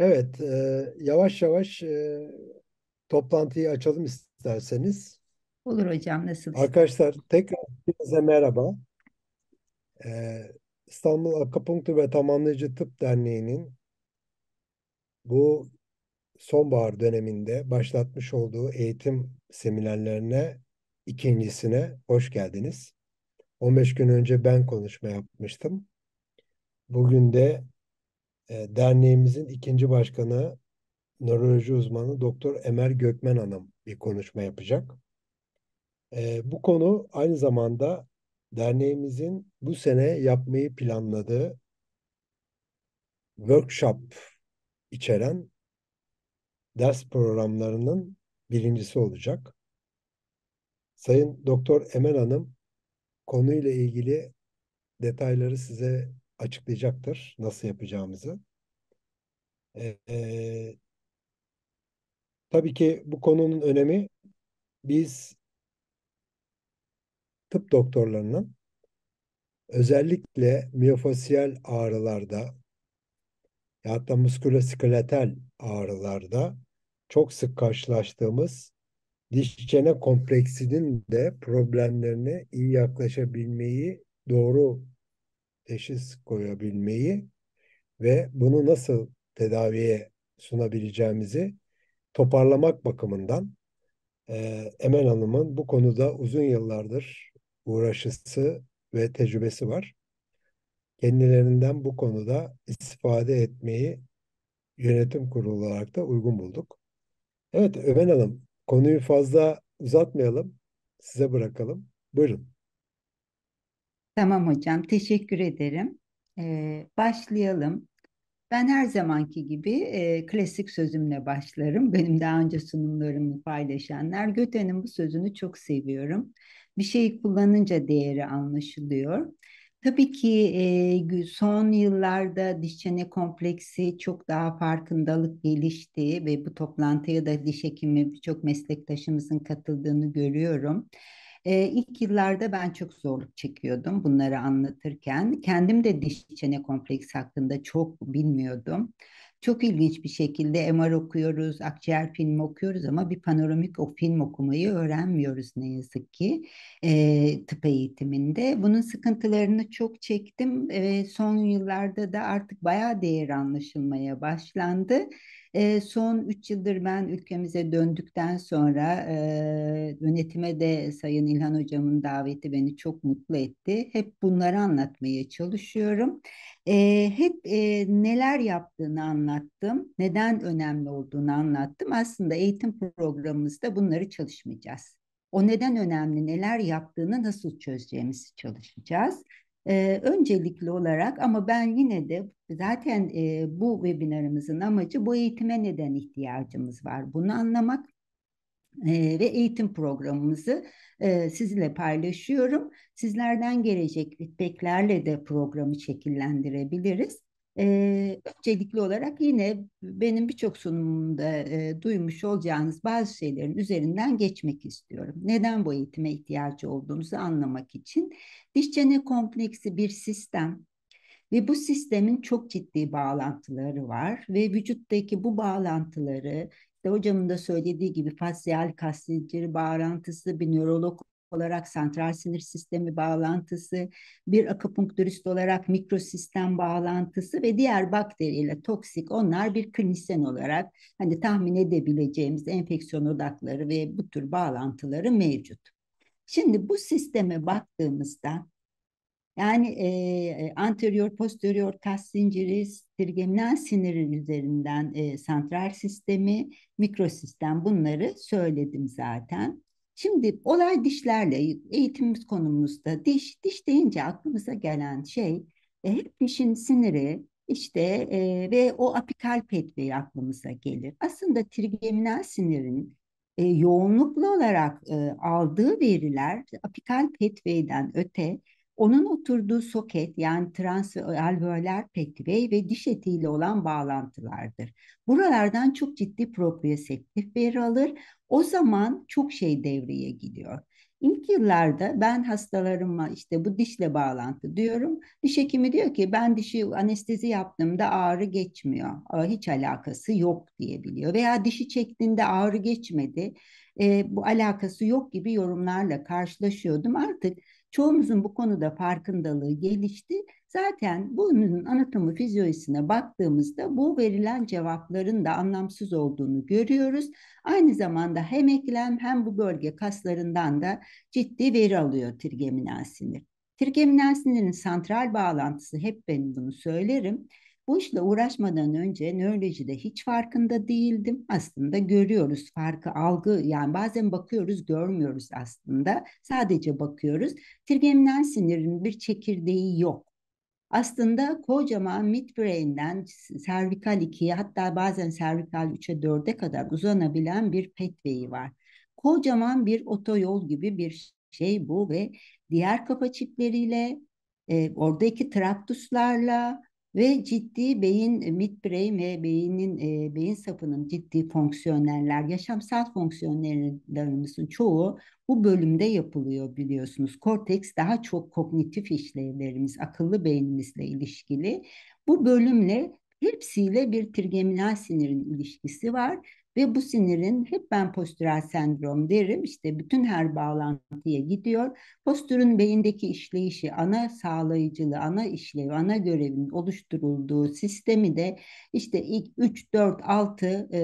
Evet, e, yavaş yavaş e, toplantıyı açalım isterseniz. Olur hocam, nasıl? Arkadaşlar tekrar size merhaba. E, İstanbul Akupunktur ve Tamamlayıcı Tıp Derneği'nin bu sonbahar döneminde başlatmış olduğu eğitim seminerlerine ikincisine hoş geldiniz. 15 gün önce ben konuşma yapmıştım. Bugün de e, derneğimizin ikinci başkanı nöroloji uzmanı Doktor Emer Gökmen Hanım bir konuşma yapacak. E, bu konu aynı zamanda derneğimizin bu sene yapmayı planladığı workshop içeren ders programlarının birincisi olacak. Sayın Doktor Emel Hanım konuyla ilgili detayları size açıklayacaktır nasıl yapacağımızı. E, tabii ki bu konunun önemi biz tıp doktorlarının özellikle miyofasiyel ağrılarda ya hatta muskuloskeletal ağrılarda çok sık karşılaştığımız diş çene kompleksinin de problemlerine iyi yaklaşabilmeyi doğru teşhis koyabilmeyi ve bunu nasıl tedaviye sunabileceğimizi toparlamak bakımından e, Emel Hanım'ın bu konuda uzun yıllardır uğraşısı ve tecrübesi var. Kendilerinden bu konuda istifade etmeyi yönetim kurulu olarak da uygun bulduk. Evet Ömer Hanım konuyu fazla uzatmayalım. Size bırakalım. Buyurun. Tamam hocam, teşekkür ederim. Ee, başlayalım. Ben her zamanki gibi e, klasik sözümle başlarım. Benim daha önce sunumlarımı paylaşanlar. Göte'nin bu sözünü çok seviyorum. Bir şeyi kullanınca değeri anlaşılıyor. Tabii ki e, son yıllarda diş çene kompleksi çok daha farkındalık gelişti ve bu toplantıya da diş hekimi birçok meslektaşımızın katıldığını görüyorum. E, ilk yıllarda ben çok zorluk çekiyordum bunları anlatırken. Kendim de diş çene kompleksi hakkında çok bilmiyordum. Çok ilginç bir şekilde MR okuyoruz, akciğer film okuyoruz ama bir panoramik o film okumayı öğrenmiyoruz ne yazık ki e, tıp eğitiminde. Bunun sıkıntılarını çok çektim. E, son yıllarda da artık bayağı değer anlaşılmaya başlandı. E, son 3 yıldır ben ülkemize döndükten sonra e, yönetime de Sayın İlhan Hocam'ın daveti beni çok mutlu etti. Hep bunları anlatmaya çalışıyorum. E, hep e, neler yaptığını anlattım, neden önemli olduğunu anlattım. Aslında eğitim programımızda bunları çalışmayacağız. O neden önemli, neler yaptığını nasıl çözeceğimizi çalışacağız. Ee, öncelikli olarak ama ben yine de zaten e, bu webinarımızın amacı bu eğitime neden ihtiyacımız var bunu anlamak e, ve eğitim programımızı e, sizinle paylaşıyorum. Sizlerden gelecek feedbacklerle de programı şekillendirebiliriz. Ee, öncelikli olarak yine benim birçok sunumumda e, duymuş olacağınız bazı şeylerin üzerinden geçmek istiyorum. Neden bu eğitime ihtiyacı olduğumuzu anlamak için. Diş çene kompleksi bir sistem ve bu sistemin çok ciddi bağlantıları var ve vücuttaki bu bağlantıları işte hocamın da söylediği gibi fasyal kas zinciri bağlantısı, bir nörolog olarak santral sinir sistemi bağlantısı, bir akupunktürist olarak mikrosistem bağlantısı ve diğer bakteriyle toksik onlar bir klinisyen olarak hani tahmin edebileceğimiz enfeksiyon odakları ve bu tür bağlantıları mevcut. Şimdi bu sisteme baktığımızda yani e, anterior posterior kas zinciri sirgeminen sinir üzerinden e, santral sistemi, mikrosistem bunları söyledim zaten. Şimdi olay dişlerle eğitimimiz konumuzda diş. Diş deyince aklımıza gelen şey e, hep dişin siniri işte e, ve o apikal petveyi aklımıza gelir. Aslında trigeminal sinirin e, yoğunluklu olarak e, aldığı veriler apikal petveyden öte onun oturduğu soket yani trans petvey ve diş etiyle olan bağlantılardır. Buralardan çok ciddi proprioceptif veri alır. O zaman çok şey devreye gidiyor. İlk yıllarda ben hastalarıma işte bu dişle bağlantı diyorum. Diş hekimi diyor ki ben dişi anestezi yaptığımda ağrı geçmiyor. Hiç alakası yok diyebiliyor. Veya dişi çektiğinde ağrı geçmedi. E, bu alakası yok gibi yorumlarla karşılaşıyordum. Artık çoğumuzun bu konuda farkındalığı gelişti Zaten bunun anatomi fizyolojisine baktığımızda bu verilen cevapların da anlamsız olduğunu görüyoruz. Aynı zamanda hem eklem hem bu bölge kaslarından da ciddi veri alıyor trigeminal sinir. Trigeminal sinirin santral bağlantısı hep ben bunu söylerim. Bu işle uğraşmadan önce nörolojide hiç farkında değildim. Aslında görüyoruz farkı, algı yani bazen bakıyoruz görmüyoruz aslında. Sadece bakıyoruz. Trigeminal sinirin bir çekirdeği yok. Aslında kocaman midbrain'den servikal 2'ye hatta bazen servikal 3'e 4'e kadar uzanabilen bir petveyi var. Kocaman bir otoyol gibi bir şey bu ve diğer kapaçikleriyle e, oradaki traktuslarla ve ciddi beyin e, midbrain ve beynin e, beyin sapının ciddi fonksiyonellerler, yaşamsal fonksiyonellerimizin çoğu bu bölümde yapılıyor biliyorsunuz. Korteks daha çok kognitif işlevlerimiz, akıllı beynimizle ilişkili. Bu bölümle hepsiyle bir trigeminal sinirin ilişkisi var ve bu sinirin hep ben postürel sendrom derim. işte bütün her bağlantıya gidiyor. Postürün beyindeki işleyişi, ana sağlayıcılığı, ana işlevi, ana görevin oluşturulduğu sistemi de işte ilk 3, 4, 6 e,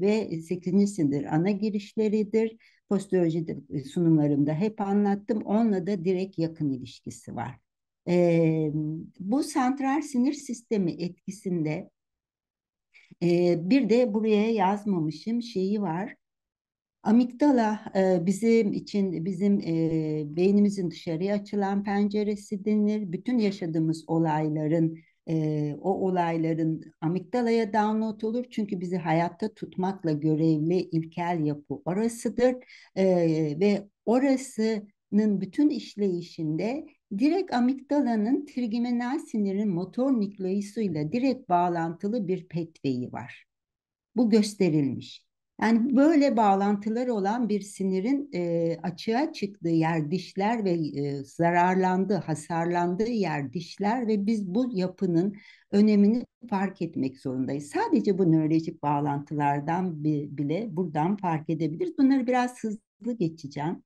ve 8. sinir ana girişleridir. Postüroloji e, sunumlarımda hep anlattım. Onunla da direkt yakın ilişkisi var. E, bu santral sinir sistemi etkisinde e, bir de buraya yazmamışım şeyi var. Amigdala e, bizim için bizim e, beynimizin dışarıya açılan penceresi denir. Bütün yaşadığımız olayların e, o olayların amigdalaya download olur çünkü bizi hayatta tutmakla görevli ilkel yapı orasıdır e, ve orasının bütün işleyişinde Direkt amigdalanın trigeminal sinirin motor nükleusuyla direkt bağlantılı bir petveyi var. Bu gösterilmiş. Yani böyle bağlantılar olan bir sinirin e, açığa çıktığı yer dişler ve e, zararlandığı, hasarlandığı yer dişler ve biz bu yapının önemini fark etmek zorundayız. Sadece bu nörolojik bağlantılardan bile buradan fark edebiliriz. Bunları biraz hızlı geçeceğim.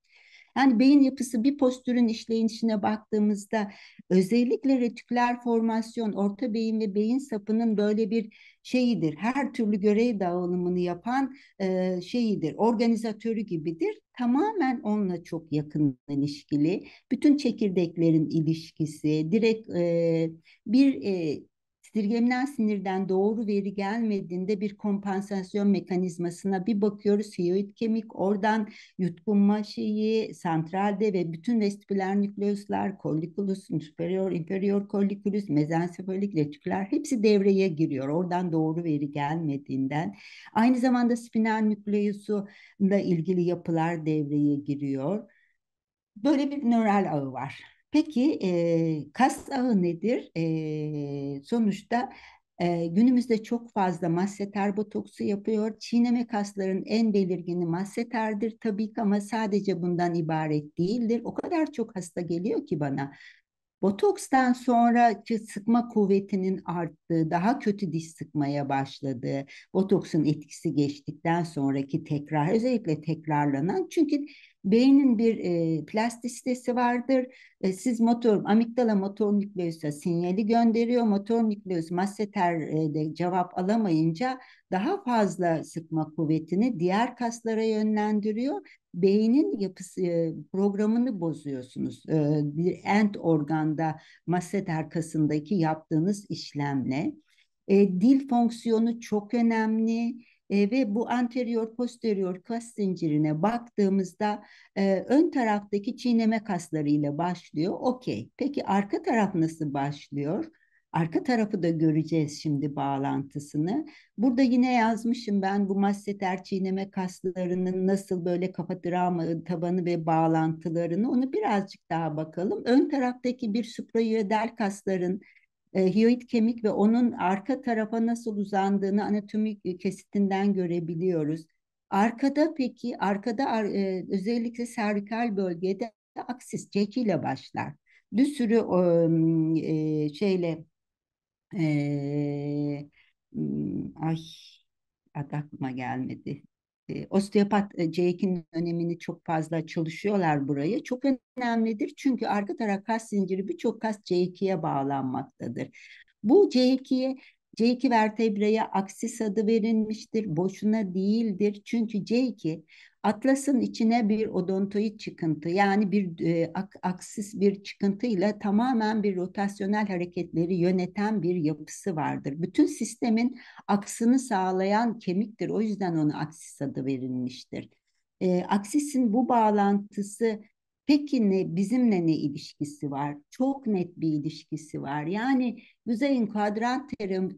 Yani beyin yapısı bir postürün işleyişine baktığımızda özellikle retiküler formasyon, orta beyin ve beyin sapının böyle bir şeyidir. Her türlü görev dağılımını yapan e, şeyidir, organizatörü gibidir. Tamamen onunla çok yakın ilişkili. Bütün çekirdeklerin ilişkisi, direkt e, bir e, Estirgemlen sinirden doğru veri gelmediğinde bir kompansasyon mekanizmasına bir bakıyoruz. Hiyoid kemik oradan yutkunma şeyi santralde ve bütün vestibüler nükleuslar, kollikulus, superior, inferior kollikulus, mezensefalik retiküler hepsi devreye giriyor. Oradan doğru veri gelmediğinden. Aynı zamanda spinal nükleusuyla ilgili yapılar devreye giriyor. Böyle bir nöral ağı var. Peki e, kas ağı nedir? E, sonuçta e, günümüzde çok fazla masseter botoksu yapıyor. Çiğneme kasların en belirgini masseterdir tabii ki ama sadece bundan ibaret değildir. O kadar çok hasta geliyor ki bana. Botokstan sonraki sıkma kuvvetinin arttığı, daha kötü diş sıkmaya başladığı, botoksun etkisi geçtikten sonraki tekrar, özellikle tekrarlanan çünkü Beynin bir e, plastisitesi vardır. E, siz motor, amigdala motor nükleüse sinyali gönderiyor. Motor nükleus masseterde e, cevap alamayınca daha fazla sıkma kuvvetini diğer kaslara yönlendiriyor. Beynin yapısı e, programını bozuyorsunuz. E, bir end organda masseter kasındaki yaptığınız işlemle. E, dil fonksiyonu çok önemli e, ve bu anterior posterior kas zincirine baktığımızda e, ön taraftaki çiğneme ile başlıyor. Okey. Peki arka taraf nasıl başlıyor? Arka tarafı da göreceğiz şimdi bağlantısını. Burada yine yazmışım ben bu masseter çiğneme kaslarının nasıl böyle kapatıramı, ıı, tabanı ve bağlantılarını onu birazcık daha bakalım. Ön taraftaki bir suprayoidal kasların e, hiyoid kemik ve onun arka tarafa nasıl uzandığını anatomik e, kesitinden görebiliyoruz. Arkada peki, arkada e, özellikle servikal bölgede aksis CK başlar. Bir sürü e, şeyle e, ay adakma gelmedi. Osteopat C2'nin önemini çok fazla çalışıyorlar burayı. Çok önemlidir çünkü arka taraf kas zinciri birçok kas C2'ye bağlanmaktadır. Bu C2'ye C2 vertebraya aksis adı verilmiştir. Boşuna değildir. Çünkü C2 Atlas'ın içine bir odontoid çıkıntı yani bir e, ak, aksis bir çıkıntıyla tamamen bir rotasyonel hareketleri yöneten bir yapısı vardır. Bütün sistemin aksını sağlayan kemiktir. O yüzden ona aksis adı verilmiştir. E, aksisin bu bağlantısı Peki ne bizimle ne ilişkisi var? Çok net bir ilişkisi var. Yani Güzel'in kuadrant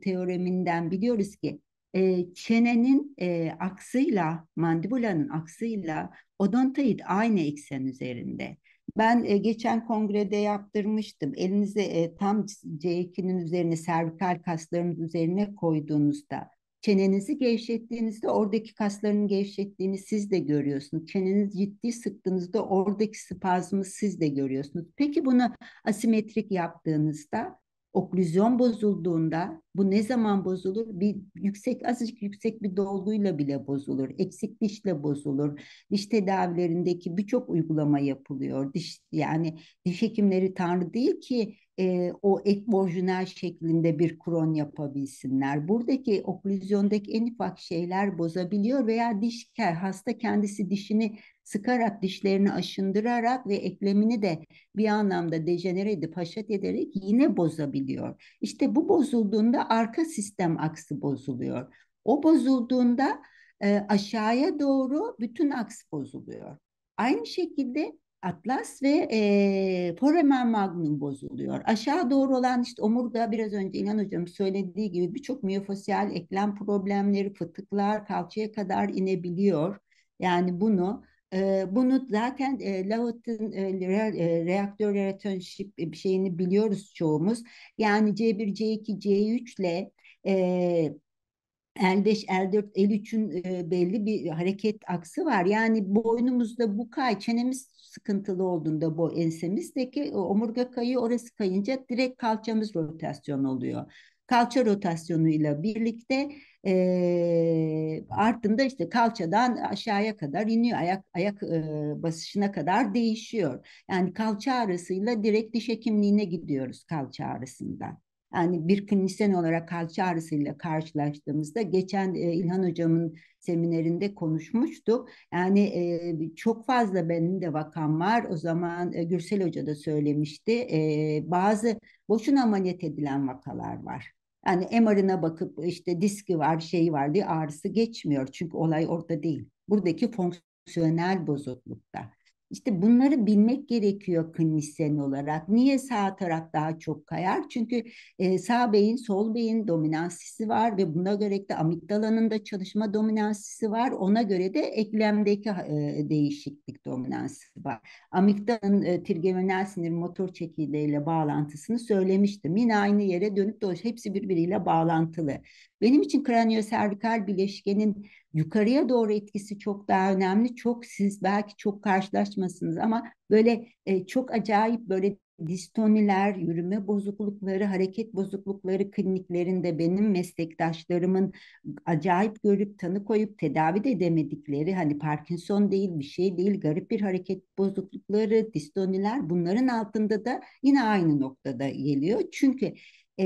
teoreminden biliyoruz ki e, çenenin e, aksıyla, mandibulanın aksıyla odontoid aynı eksen üzerinde. Ben e, geçen kongrede yaptırmıştım. Elinizi e, tam C2'nin üzerine, servikal kaslarınız üzerine koyduğunuzda, çenenizi gevşettiğinizde oradaki kasların gevşettiğini siz de görüyorsunuz. Çeneniz ciddi sıktığınızda oradaki spazmı siz de görüyorsunuz. Peki bunu asimetrik yaptığınızda oklüzyon bozulduğunda bu ne zaman bozulur? Bir yüksek azıcık yüksek bir dolguyla bile bozulur. Eksik dişle bozulur. Diş tedavilerindeki birçok uygulama yapılıyor. Diş yani diş hekimleri tanrı değil ki e, o orijinal şeklinde bir kron yapabilsinler. Buradaki oklüzyondaki en ufak şeyler bozabiliyor veya diş hasta kendisi dişini sıkarak dişlerini aşındırarak ve eklemini de bir anlamda dejenere edip haşat ederek yine bozabiliyor. İşte bu bozulduğunda arka sistem aksı bozuluyor. O bozulduğunda e, aşağıya doğru bütün aks bozuluyor. Aynı şekilde atlas ve e, foramen magnum bozuluyor. Aşağı doğru olan işte omurga biraz önce İlhan Hocam söylediği gibi birçok miyofasyal eklem problemleri, fıtıklar kalçaya kadar inebiliyor. Yani bunu e, bunu zaten e, Laut'un e, reaktör relationship şeyini biliyoruz çoğumuz. Yani C1, C2, C3 ile e, L5, L4, L3'ün belli bir hareket aksı var. Yani boynumuzda bu kay, çenemiz sıkıntılı olduğunda bu ensemizdeki e, omurga kayıyor orası kayınca direkt kalçamız rotasyon oluyor. Kalça rotasyonuyla birlikte e, ardında işte kalçadan aşağıya kadar iniyor ayak ayak e, basışına kadar değişiyor. Yani kalça ağrısıyla direkt diş hekimliğine gidiyoruz kalça ağrısından yani bir klinisyen olarak kalça ağrısıyla karşılaştığımızda geçen e, İlhan hocamın seminerinde konuşmuştuk. Yani e, çok fazla benim de vakam var. O zaman e, Gürsel Hoca da söylemişti. E, bazı boşuna ameliyat edilen vakalar var. Yani MR'ına bakıp işte diski var, şeyi var diye ağrısı geçmiyor. Çünkü olay orada değil. Buradaki fonksiyonel bozuklukta. İşte bunları bilmek gerekiyor klinisyen olarak. Niye sağ taraf daha çok kayar? Çünkü e, sağ beyin, sol beyin dominansisi var ve buna göre de amigdalanın da çalışma dominansisi var. Ona göre de eklemdeki e, değişiklik dominansisi var. Amigdalanın e, trigeminal sinir motor çekirdeğiyle bağlantısını söylemiştim. Yine aynı yere dönüp dolaş hepsi birbiriyle bağlantılı. Benim için kranioservikal bileşkenin yukarıya doğru etkisi çok daha önemli. Çok siz belki çok karşılaşmasınız ama böyle e, çok acayip böyle distoniler, yürüme bozuklukları, hareket bozuklukları kliniklerinde benim meslektaşlarımın acayip görüp tanı koyup tedavi de edemedikleri hani Parkinson değil bir şey değil garip bir hareket bozuklukları, distoniler bunların altında da yine aynı noktada geliyor. Çünkü e,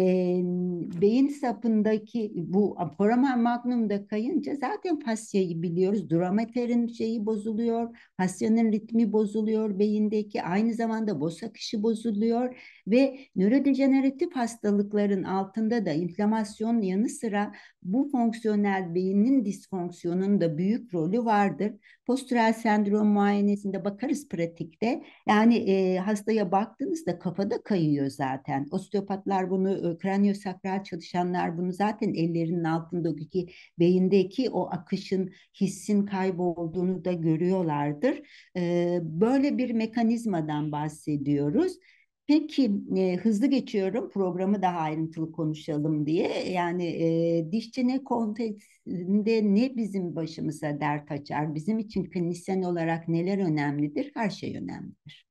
beyin sapındaki bu foramen magnumda kayınca zaten fasyayı biliyoruz. Duramaterin şeyi bozuluyor, fasyanın ritmi bozuluyor beyindeki. Aynı zamanda boz akışı bozuluyor ve nörodejeneratif hastalıkların altında da inflamasyon yanı sıra bu fonksiyonel beynin disfonksiyonunda büyük rolü vardır. Postürel sendrom muayenesinde bakarız pratikte. Yani e, hastaya baktığınızda kafada kayıyor zaten. Osteopatlar bunu, e, kraniosakral çalışanlar bunu zaten ellerinin altındaki beyindeki o akışın, hissin kaybolduğunu da görüyorlardır. E, böyle bir mekanizmadan bahsediyoruz. Peki e, hızlı geçiyorum programı daha ayrıntılı konuşalım diye. Yani e, diş çene kontekstinde ne bizim başımıza dert açar? Bizim için klinisyen olarak neler önemlidir? Her şey önemlidir.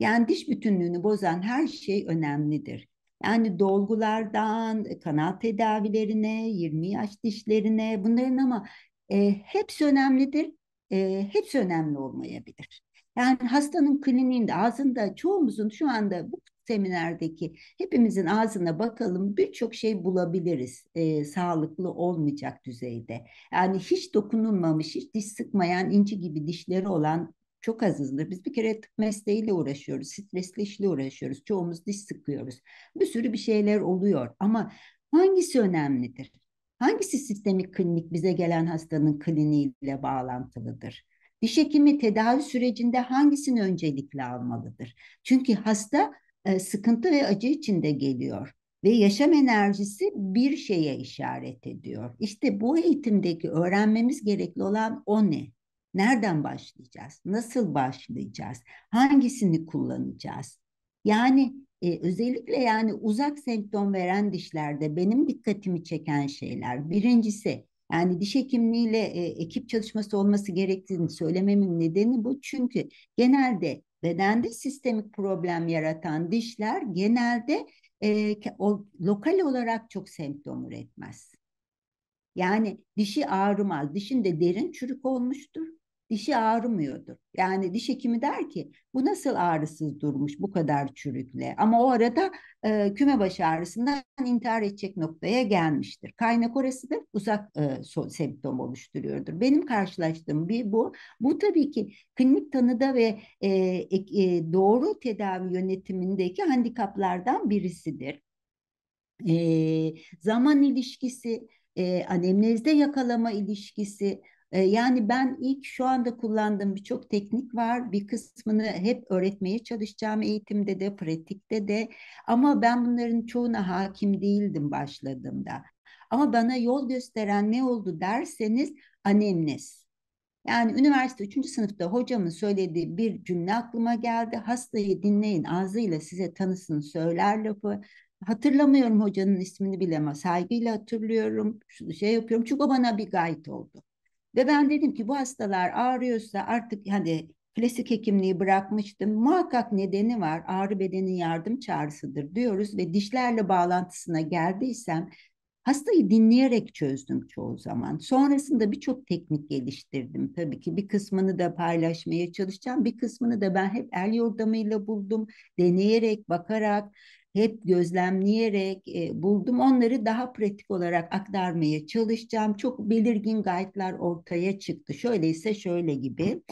Yani diş bütünlüğünü bozan her şey önemlidir. Yani dolgulardan, kanal tedavilerine, 20 yaş dişlerine bunların ama e, hepsi önemlidir. E, hepsi önemli olmayabilir. Yani hastanın kliniğinde ağzında çoğumuzun şu anda bu seminerdeki hepimizin ağzına bakalım birçok şey bulabiliriz e, sağlıklı olmayacak düzeyde. Yani hiç dokunulmamış, hiç diş sıkmayan, inci gibi dişleri olan çok azızdır. Biz bir kere tıp mesleğiyle uğraşıyoruz, stresli işle uğraşıyoruz. Çoğumuz diş sıkıyoruz. Bir sürü bir şeyler oluyor ama hangisi önemlidir? Hangisi sistemik klinik bize gelen hastanın kliniğiyle bağlantılıdır? Diş hekimi tedavi sürecinde hangisini öncelikle almalıdır? Çünkü hasta e, sıkıntı ve acı içinde geliyor ve yaşam enerjisi bir şeye işaret ediyor. İşte bu eğitimdeki öğrenmemiz gerekli olan o ne? Nereden başlayacağız? Nasıl başlayacağız? Hangisini kullanacağız? Yani e, özellikle yani uzak semptom veren dişlerde benim dikkatimi çeken şeyler birincisi yani diş hekimliğiyle e, ekip çalışması olması gerektiğini söylememin nedeni bu. Çünkü genelde bedende sistemik problem yaratan dişler genelde e, o, lokal olarak çok semptom üretmez. Yani dişi ağrımaz, de derin çürük olmuştur dişi ağrımıyordur. Yani diş hekimi der ki bu nasıl ağrısız durmuş bu kadar çürükle ama o arada e, küme baş ağrısından intihar edecek noktaya gelmiştir. Kaynak orası da uzak e, so, semptom oluşturuyordur. Benim karşılaştığım bir bu. Bu tabii ki klinik tanıda ve e, e, doğru tedavi yönetimindeki handikaplardan birisidir. E, zaman ilişkisi, e, anemnezde yakalama ilişkisi, ee, yani ben ilk şu anda kullandığım birçok teknik var. Bir kısmını hep öğretmeye çalışacağım eğitimde de, pratikte de. Ama ben bunların çoğuna hakim değildim başladığımda. Ama bana yol gösteren ne oldu derseniz anemnes. Yani üniversite 3. sınıfta hocamın söylediği bir cümle aklıma geldi. Hastayı dinleyin ağzıyla size tanısın söyler lafı. Hatırlamıyorum hocanın ismini bile ama saygıyla hatırlıyorum. Şunu şey yapıyorum çünkü o bana bir gayet oldu. Ve ben dedim ki bu hastalar ağrıyorsa artık hani klasik hekimliği bırakmıştım. Muhakkak nedeni var. Ağrı bedenin yardım çağrısıdır diyoruz ve dişlerle bağlantısına geldiysem hastayı dinleyerek çözdüm çoğu zaman. Sonrasında birçok teknik geliştirdim tabii ki. Bir kısmını da paylaşmaya çalışacağım. Bir kısmını da ben hep el yordamıyla buldum. Deneyerek, bakarak hep gözlemleyerek e, buldum. Onları daha pratik olarak aktarmaya çalışacağım. Çok belirgin gayetler ortaya çıktı. Şöyleyse şöyle gibi.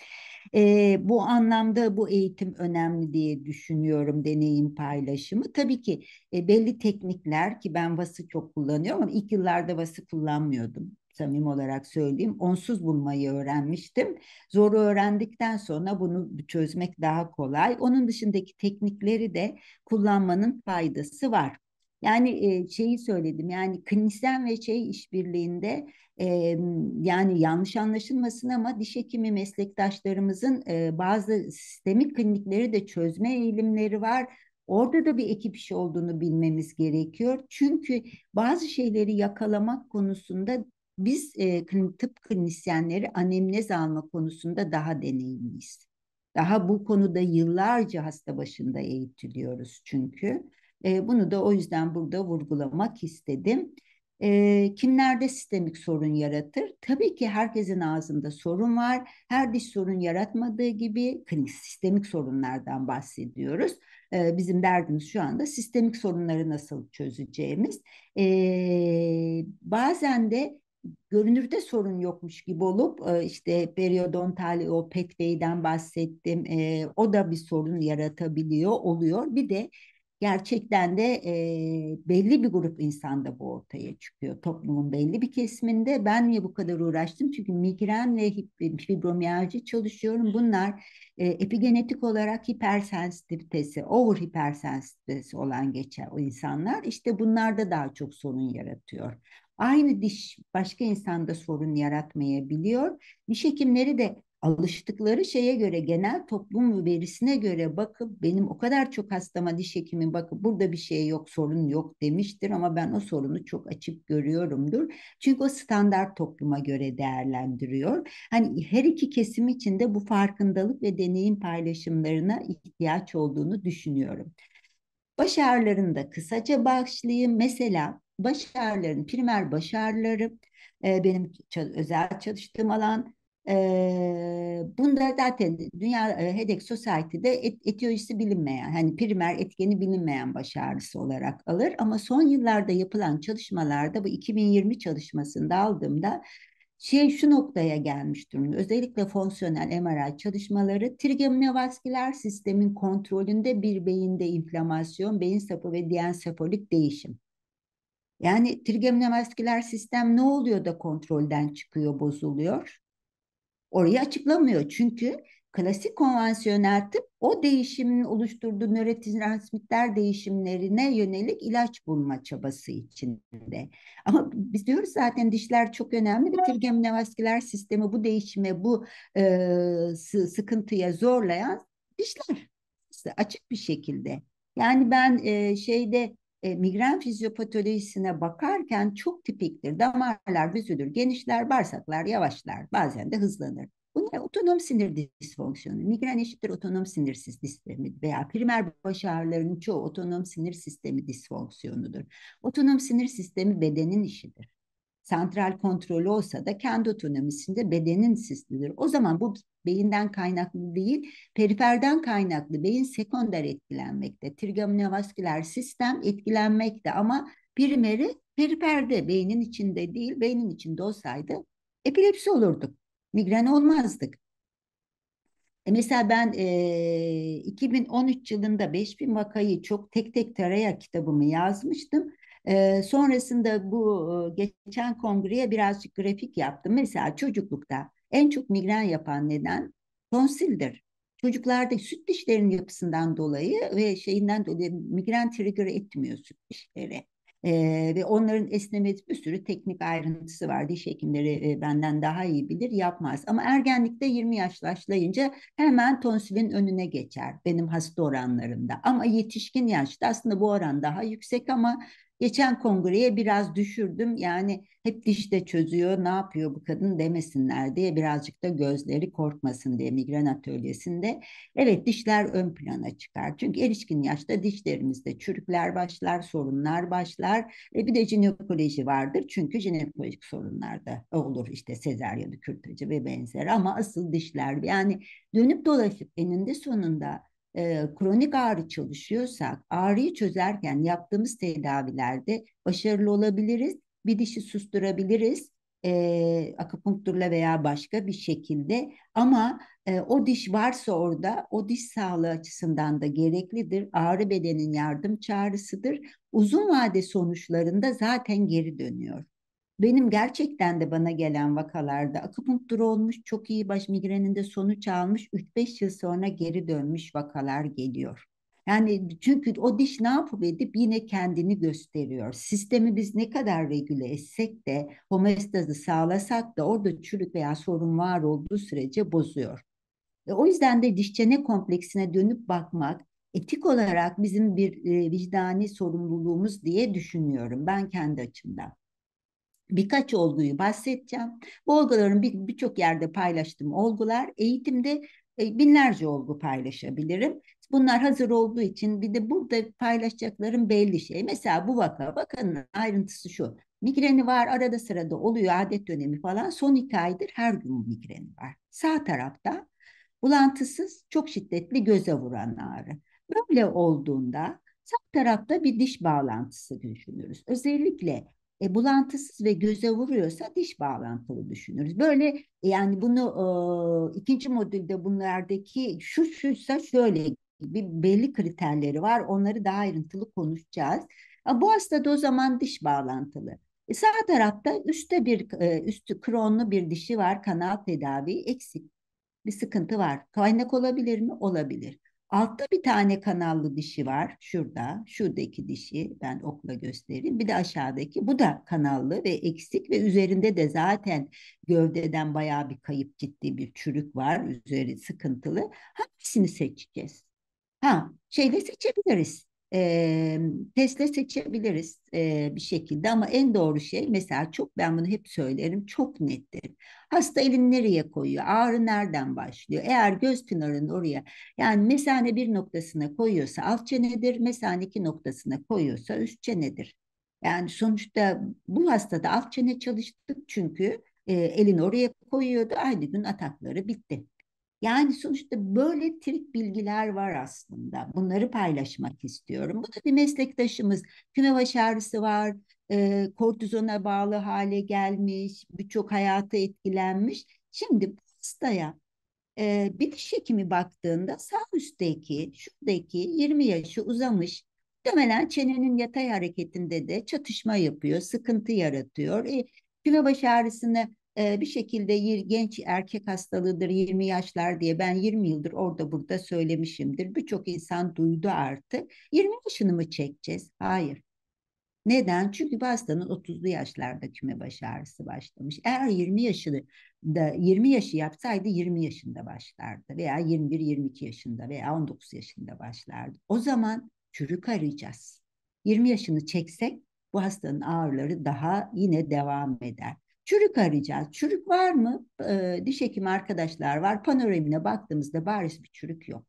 E, bu anlamda bu eğitim önemli diye düşünüyorum deneyim paylaşımı. Tabii ki e, belli teknikler ki ben VAS'ı çok kullanıyorum ama ilk yıllarda VAS'ı kullanmıyordum samim olarak söyleyeyim. Onsuz bulmayı öğrenmiştim. Zoru öğrendikten sonra bunu çözmek daha kolay. Onun dışındaki teknikleri de kullanmanın faydası var. Yani e, şeyi söyledim yani klinisyen ve şey işbirliğinde e, yani yanlış anlaşılmasın ama diş hekimi meslektaşlarımızın e, bazı sistemik klinikleri de çözme eğilimleri var. Orada da bir ekip işi olduğunu bilmemiz gerekiyor. Çünkü bazı şeyleri yakalamak konusunda biz e, tıp klinisyenleri anemnez alma konusunda daha deneyimliyiz. Daha bu konuda yıllarca hasta başında eğitiliyoruz çünkü. E, bunu da o yüzden burada vurgulamak istedim. E, kimlerde sistemik sorun yaratır? Tabii ki herkesin ağzında sorun var. Her diş sorun yaratmadığı gibi klinik sistemik sorunlardan bahsediyoruz. E, bizim derdimiz şu anda sistemik sorunları nasıl çözeceğimiz. E, bazen de görünürde sorun yokmuş gibi olup e, işte periodontali o Pet Bey'den bahsettim. E, o da bir sorun yaratabiliyor oluyor. Bir de gerçekten de e, belli bir grup insanda bu ortaya çıkıyor. Toplumun belli bir kesiminde ben niye bu kadar uğraştım? Çünkü migren ve fibromiyalji çalışıyorum. Bunlar epigenetik olarak hipersensitivitesi, over hipersensitivitesi olan geçer o insanlar. İşte bunlarda daha çok sorun yaratıyor. Aynı diş başka insanda sorun yaratmayabiliyor. Diş hekimleri de alıştıkları şeye göre genel toplum verisine göre bakıp benim o kadar çok hastama diş hekimi bakıp burada bir şey yok sorun yok demiştir ama ben o sorunu çok açık görüyorumdur. Çünkü o standart topluma göre değerlendiriyor. Hani her iki kesim için de bu farkındalık ve deneyim paylaşımlarına ihtiyaç olduğunu düşünüyorum. Baş ağrılarını da kısaca başlayayım. Mesela başarıların primer başarıları e, benim özel çalıştığım alan e, bunda zaten Dünya e, HEDEC Society'de et, etiyolojisi bilinmeyen, hani primer etkeni bilinmeyen başarısı olarak alır. Ama son yıllarda yapılan çalışmalarda bu 2020 çalışmasında aldığımda şey şu noktaya gelmiş durumda. Özellikle fonksiyonel MRI çalışmaları trigeminal sistemin kontrolünde bir beyinde inflamasyon, beyin sapı ve diensefolik değişim yani trigeminasküler sistem ne oluyor da kontrolden çıkıyor, bozuluyor? Orayı açıklamıyor çünkü klasik konvansiyonel tıp o değişimin oluşturduğu nörotransmitter değişimlerine yönelik ilaç bulma çabası içinde. Ama biz diyoruz zaten dişler çok önemli ve trigeminasküler sistemi bu değişime, bu e, sıkıntıya zorlayan dişler açık bir şekilde. Yani ben e, şeyde e, migren fizyopatolojisine bakarken çok tipiktir. Damarlar büzülür, genişler, bağırsaklar yavaşlar, bazen de hızlanır. Bu ne? otonom sinir disfonksiyonu. Migren eşittir otonom sinir sistemi veya primer baş ağrılarının çoğu otonom sinir sistemi disfonksiyonudur. Otonom sinir sistemi bedenin işidir santral kontrolü olsa da kendi otonomisinde bedenin sislidir. O zaman bu beyinden kaynaklı değil, periferden kaynaklı beyin sekonder etkilenmekte. Trigeminavasküler sistem etkilenmekte ama primeri periferde, beynin içinde değil, beynin içinde olsaydı epilepsi olurduk, migren olmazdık. E mesela ben e, 2013 yılında 5000 vakayı çok tek tek taraya kitabımı yazmıştım sonrasında bu geçen kongreye birazcık grafik yaptım. Mesela çocuklukta en çok migren yapan neden tonsildir. Çocuklarda süt dişlerinin yapısından dolayı ve şeyinden dolayı migren trigger etmiyor süt dişleri. Ee, ve onların esnemesi bir sürü teknik ayrıntısı var. Diş hekimleri e, benden daha iyi bilir, yapmaz. Ama ergenlikte 20 yaş hemen tonsilin önüne geçer benim hasta oranlarımda. Ama yetişkin yaşta aslında bu oran daha yüksek ama Geçen kongreye biraz düşürdüm yani hep dişte çözüyor ne yapıyor bu kadın demesinler diye birazcık da gözleri korkmasın diye migren atölyesinde. Evet dişler ön plana çıkar çünkü erişkin yaşta dişlerimizde çürükler başlar sorunlar başlar ve bir de jinekoloji vardır çünkü jinekolojik da olur işte sezaryanı kürtajı ve benzeri ama asıl dişler yani dönüp dolaşıp eninde sonunda e, kronik ağrı çalışıyorsak ağrıyı çözerken yaptığımız tedavilerde başarılı olabiliriz. Bir dişi susturabiliriz e, akupunkturla veya başka bir şekilde ama e, o diş varsa orada o diş sağlığı açısından da gereklidir. Ağrı bedenin yardım çağrısıdır. Uzun vade sonuçlarında zaten geri dönüyor benim gerçekten de bana gelen vakalarda akupunktur olmuş, çok iyi baş migreninde sonuç almış, 3-5 yıl sonra geri dönmüş vakalar geliyor. Yani çünkü o diş ne yapıp edip yine kendini gösteriyor. Sistemi biz ne kadar regüle etsek de homeostazı sağlasak da orada çürük veya sorun var olduğu sürece bozuyor. E, o yüzden de diş çene kompleksine dönüp bakmak etik olarak bizim bir e, vicdani sorumluluğumuz diye düşünüyorum ben kendi açımdan birkaç olguyu bahsedeceğim. Bu olguların birçok bir yerde paylaştığım olgular eğitimde e, binlerce olgu paylaşabilirim. Bunlar hazır olduğu için bir de burada paylaşacaklarım belli şey. Mesela bu vaka, vakanın ayrıntısı şu. Migreni var, arada sırada oluyor, adet dönemi falan. Son iki aydır her gün migreni var. Sağ tarafta bulantısız, çok şiddetli göze vuran ağrı. Böyle olduğunda sağ tarafta bir diş bağlantısı düşünürüz. Özellikle e, bulantısız ve göze vuruyorsa diş bağlantılı düşünürüz. Böyle e, yani bunu e, ikinci modülde bunlardaki şu şuysa şöyle gibi belli kriterleri var. Onları daha ayrıntılı konuşacağız. Bu hastada o zaman diş bağlantılı. E, sağ tarafta üstte bir e, üstü kronlu bir dişi var. Kanal tedavi eksik. Bir sıkıntı var. Kaynak olabilir mi? Olabilir. Altta bir tane kanallı dişi var. Şurada. Şuradaki dişi ben okla göstereyim. Bir de aşağıdaki. Bu da kanallı ve eksik ve üzerinde de zaten gövdeden baya bir kayıp ciddi bir çürük var. Üzeri sıkıntılı. Hangisini seçeceğiz? Ha, şeyle seçebiliriz e, testle seçebiliriz e, bir şekilde ama en doğru şey mesela çok ben bunu hep söylerim çok nettir. Hasta elini nereye koyuyor? Ağrı nereden başlıyor? Eğer göz pınarını oraya yani mesane bir noktasına koyuyorsa alt çenedir, mesane iki noktasına koyuyorsa üst çenedir. Yani sonuçta bu hastada alt çene çalıştık çünkü e, elini oraya koyuyordu. Aynı gün atakları bitti. Yani sonuçta böyle trik bilgiler var aslında. Bunları paylaşmak istiyorum. Bu da bir meslektaşımız. Küme baş ağrısı var, e, kortizona bağlı hale gelmiş, birçok hayata etkilenmiş. Şimdi bu hastaya e, bir diş hekimi baktığında sağ üstteki, şuradaki 20 yaşı uzamış Muhtemelen çenenin yatay hareketinde de çatışma yapıyor, sıkıntı yaratıyor. E, küme baş ağrısını e, bir şekilde genç erkek hastalığıdır 20 yaşlar diye ben 20 yıldır orada burada söylemişimdir. Birçok insan duydu artık. 20 yaşını mı çekeceğiz? Hayır. Neden? Çünkü bu hastanın 30'lu yaşlarda küme baş ağrısı başlamış. Eğer 20 yaşını da 20 yaşı yapsaydı 20 yaşında başlardı veya 21-22 yaşında veya 19 yaşında başlardı. O zaman çürük arayacağız. 20 yaşını çeksek bu hastanın ağrıları daha yine devam eder. Çürük arayacağız. Çürük var mı? Ee, diş hekimi arkadaşlar var. Panoramine baktığımızda bariz bir çürük yok.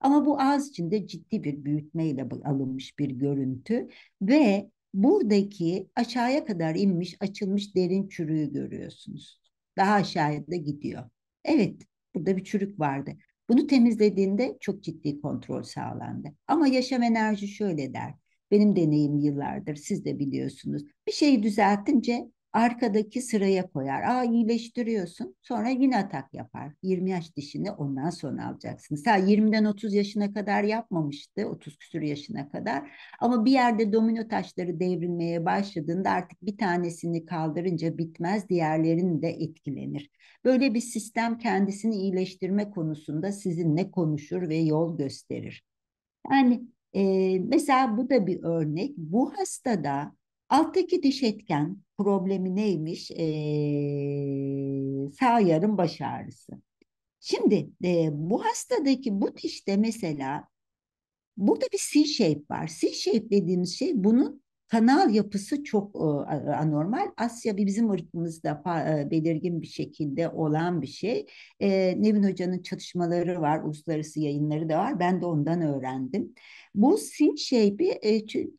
Ama bu ağız içinde ciddi bir büyütmeyle alınmış bir görüntü ve buradaki aşağıya kadar inmiş, açılmış derin çürüğü görüyorsunuz. Daha aşağıya da gidiyor. Evet, burada bir çürük vardı. Bunu temizlediğinde çok ciddi kontrol sağlandı. Ama yaşam enerji şöyle der. Benim deneyim yıllardır, siz de biliyorsunuz. Bir şeyi düzeltince arkadaki sıraya koyar. Aa iyileştiriyorsun. Sonra yine atak yapar. 20 yaş dişini ondan sonra alacaksın. Sen 20'den 30 yaşına kadar yapmamıştı. 30 küsür yaşına kadar. Ama bir yerde domino taşları devrilmeye başladığında artık bir tanesini kaldırınca bitmez. Diğerlerini de etkilenir. Böyle bir sistem kendisini iyileştirme konusunda sizinle konuşur ve yol gösterir. Yani e, mesela bu da bir örnek. Bu hastada alttaki diş etken problemi neymiş? E, sağ yarım baş ağrısı. Şimdi e, bu hastadaki bu dişte mesela burada bir C shape var. C shape dediğimiz şey bunun kanal yapısı çok e, anormal. Asya bizim ırkımızda e, belirgin bir şekilde olan bir şey. E, Nevin Hoca'nın çalışmaları var, uluslararası yayınları da var. Ben de ondan öğrendim. Bu sin şey bir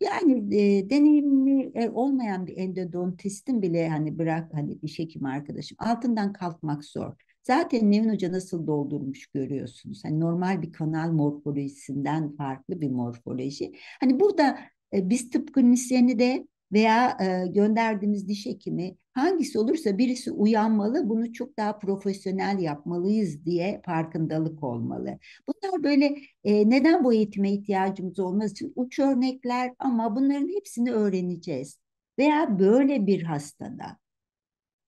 yani deneyimli olmayan bir endodontistin bile hani bırak hani diş hekimi arkadaşım altından kalkmak zor. Zaten Nevin Hoca nasıl doldurmuş görüyorsunuz. Hani normal bir kanal morfolojisinden farklı bir morfoloji. Hani burada e, biz tıp klinisyeni de veya e, gönderdiğimiz diş hekimi hangisi olursa birisi uyanmalı bunu çok daha profesyonel yapmalıyız diye farkındalık olmalı. Bunlar böyle e, neden bu eğitime ihtiyacımız olması için uç örnekler ama bunların hepsini öğreneceğiz. Veya böyle bir hastada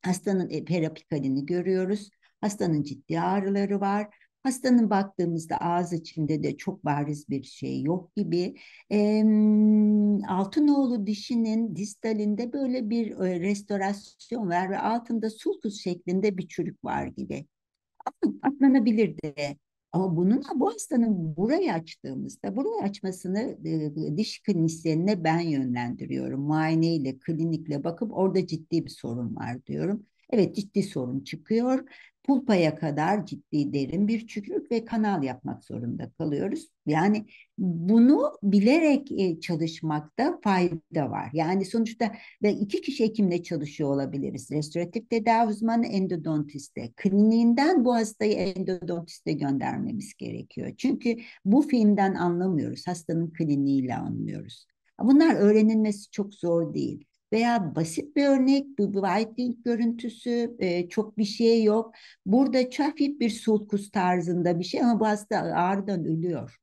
hastanın periapikalini görüyoruz. Hastanın ciddi ağrıları var Hastanın baktığımızda ağız içinde de çok bariz bir şey yok gibi. E, Altınoğlu dişinin distalinde böyle bir e, restorasyon var ve altında sulkus şeklinde bir çürük var gibi. Ama atlanabilirdi. Ama bunun bu hastanın burayı açtığımızda burayı açmasını e, diş klinisyenine ben yönlendiriyorum. Muayeneyle, klinikle bakıp orada ciddi bir sorun var diyorum. Evet ciddi sorun çıkıyor. Pulpaya kadar ciddi derin bir çürük ve kanal yapmak zorunda kalıyoruz. Yani bunu bilerek e, çalışmakta fayda var. Yani sonuçta ve iki kişi hekimle çalışıyor olabiliriz. Restoratif tedavi uzmanı endodontiste. Kliniğinden bu hastayı endodontiste göndermemiz gerekiyor. Çünkü bu filmden anlamıyoruz. Hastanın kliniğiyle anlıyoruz. Bunlar öğrenilmesi çok zor değil veya basit bir örnek bu whitening görüntüsü e, çok bir şey yok. Burada hafif bir sulkus tarzında bir şey ama bu hasta ağrıdan ölüyor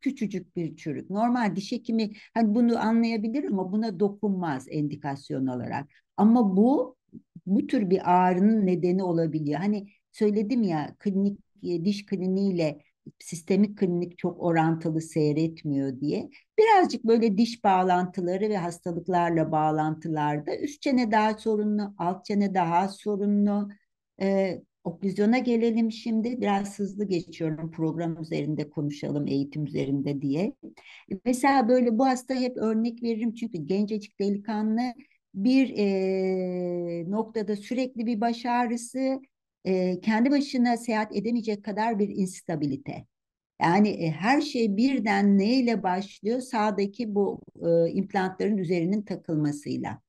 küçücük bir çürük. Normal diş hekimi hani bunu anlayabilir ama buna dokunmaz endikasyon olarak. Ama bu bu tür bir ağrının nedeni olabiliyor. Hani söyledim ya klinik e, diş kliniğiyle sistemik klinik çok orantılı seyretmiyor diye birazcık böyle diş bağlantıları ve hastalıklarla bağlantılarda üst çene daha sorunlu, alt çene daha sorunlu. E, oklüzyona gelelim şimdi. Biraz hızlı geçiyorum program üzerinde konuşalım eğitim üzerinde diye. Mesela böyle bu hasta hep örnek veririm çünkü gencecik delikanlı bir e, noktada sürekli bir baş ağrısı e, kendi başına seyahat edemeyecek kadar bir instabilite. Yani e, her şey birden neyle başlıyor? Sağdaki bu e, implantların üzerinin takılmasıyla.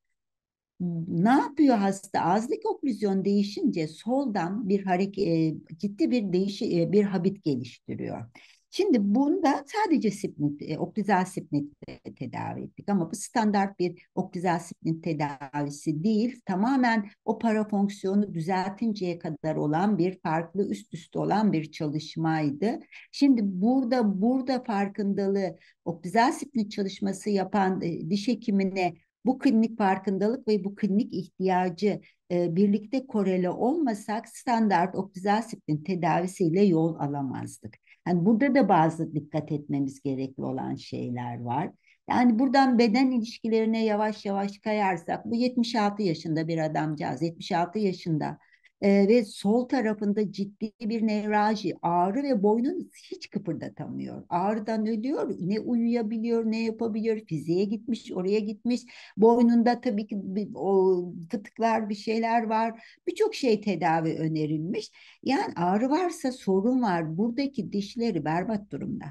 Ne yapıyor hasta? Ağızlık oklüzyon değişince soldan bir hareket e, ciddi bir değişi e, bir habit geliştiriyor. Şimdi bunda sadece sipnit, e, oklizal sipnit tedavi ettik ama bu standart bir oklizal sipnit tedavisi değil. Tamamen o para fonksiyonu düzeltinceye kadar olan bir farklı üst üste olan bir çalışmaydı. Şimdi burada burada farkındalığı oklizal sipnit çalışması yapan e, diş hekimine bu klinik farkındalık ve bu klinik ihtiyacı e, birlikte korele olmasak standart oklizal sipnit tedavisiyle yol alamazdık. Yani burada da bazı dikkat etmemiz gerekli olan şeyler var. Yani buradan beden ilişkilerine yavaş yavaş kayarsak bu 76 yaşında bir adamcağız 76 yaşında e, ve sol tarafında ciddi bir nevraji ağrı ve boynunu hiç kıpırdatamıyor. Ağrıdan ölüyor ne uyuyabiliyor ne yapabiliyor fiziğe gitmiş oraya gitmiş boynunda tabii ki o fıtıklar bir şeyler var birçok şey tedavi önerilmiş. Yani ağrı varsa sorun var buradaki dişleri berbat durumda.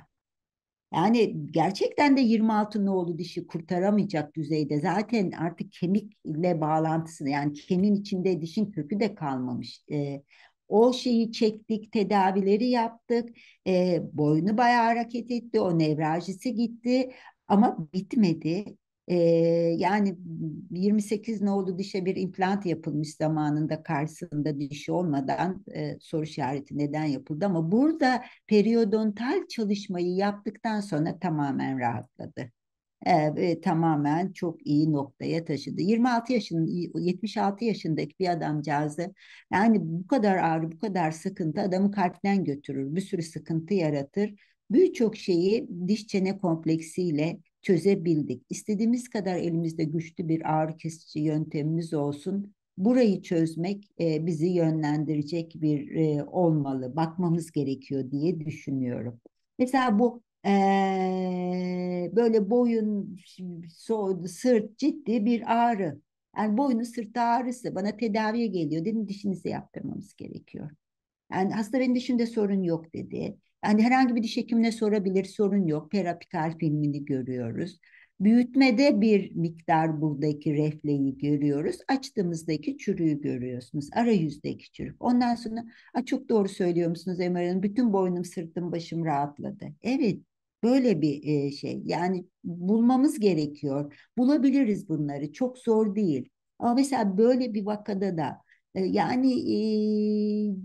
Yani gerçekten de 26 nolu dişi kurtaramayacak düzeyde. Zaten artık kemikle bağlantısını yani kemin içinde dişin kökü de kalmamış. E, o şeyi çektik, tedavileri yaptık. E, boynu bayağı hareket etti, o nevrajisi gitti. Ama bitmedi. E, yani 28 ne oldu dişe bir implant yapılmış zamanında karşısında dişi olmadan e, soru işareti neden yapıldı ama burada periyodontal çalışmayı yaptıktan sonra tamamen rahatladı. E, tamamen çok iyi noktaya taşıdı. 26 yaşın 76 yaşındaki bir adamcağızı yani bu kadar ağrı, bu kadar sıkıntı adamı kalpten götürür. Bir sürü sıkıntı yaratır. Birçok şeyi diş çene kompleksiyle çözebildik. İstediğimiz kadar elimizde güçlü bir ağrı kesici yöntemimiz olsun. Burayı çözmek e, bizi yönlendirecek bir e, olmalı. Bakmamız gerekiyor diye düşünüyorum. Mesela bu e, böyle boyun, so, sırt ciddi bir ağrı. Yani boynu sırtı ağrısı bana tedaviye geliyor. Dedim dişinizi yaptırmamız gerekiyor. Yani hasta benim dişimde sorun yok dedi. Yani herhangi bir diş hekimine sorabilir sorun yok. Perapital filmini görüyoruz. Büyütmede bir miktar buradaki refleyi görüyoruz. Açtığımızdaki çürüğü görüyorsunuz. Arayüzdeki çürük. Ondan sonra çok doğru söylüyor musunuz Emre Hanım? Bütün boynum sırtım başım rahatladı. Evet Böyle bir e, şey. Yani bulmamız gerekiyor. Bulabiliriz bunları. Çok zor değil. Ama mesela böyle bir vakada da e, yani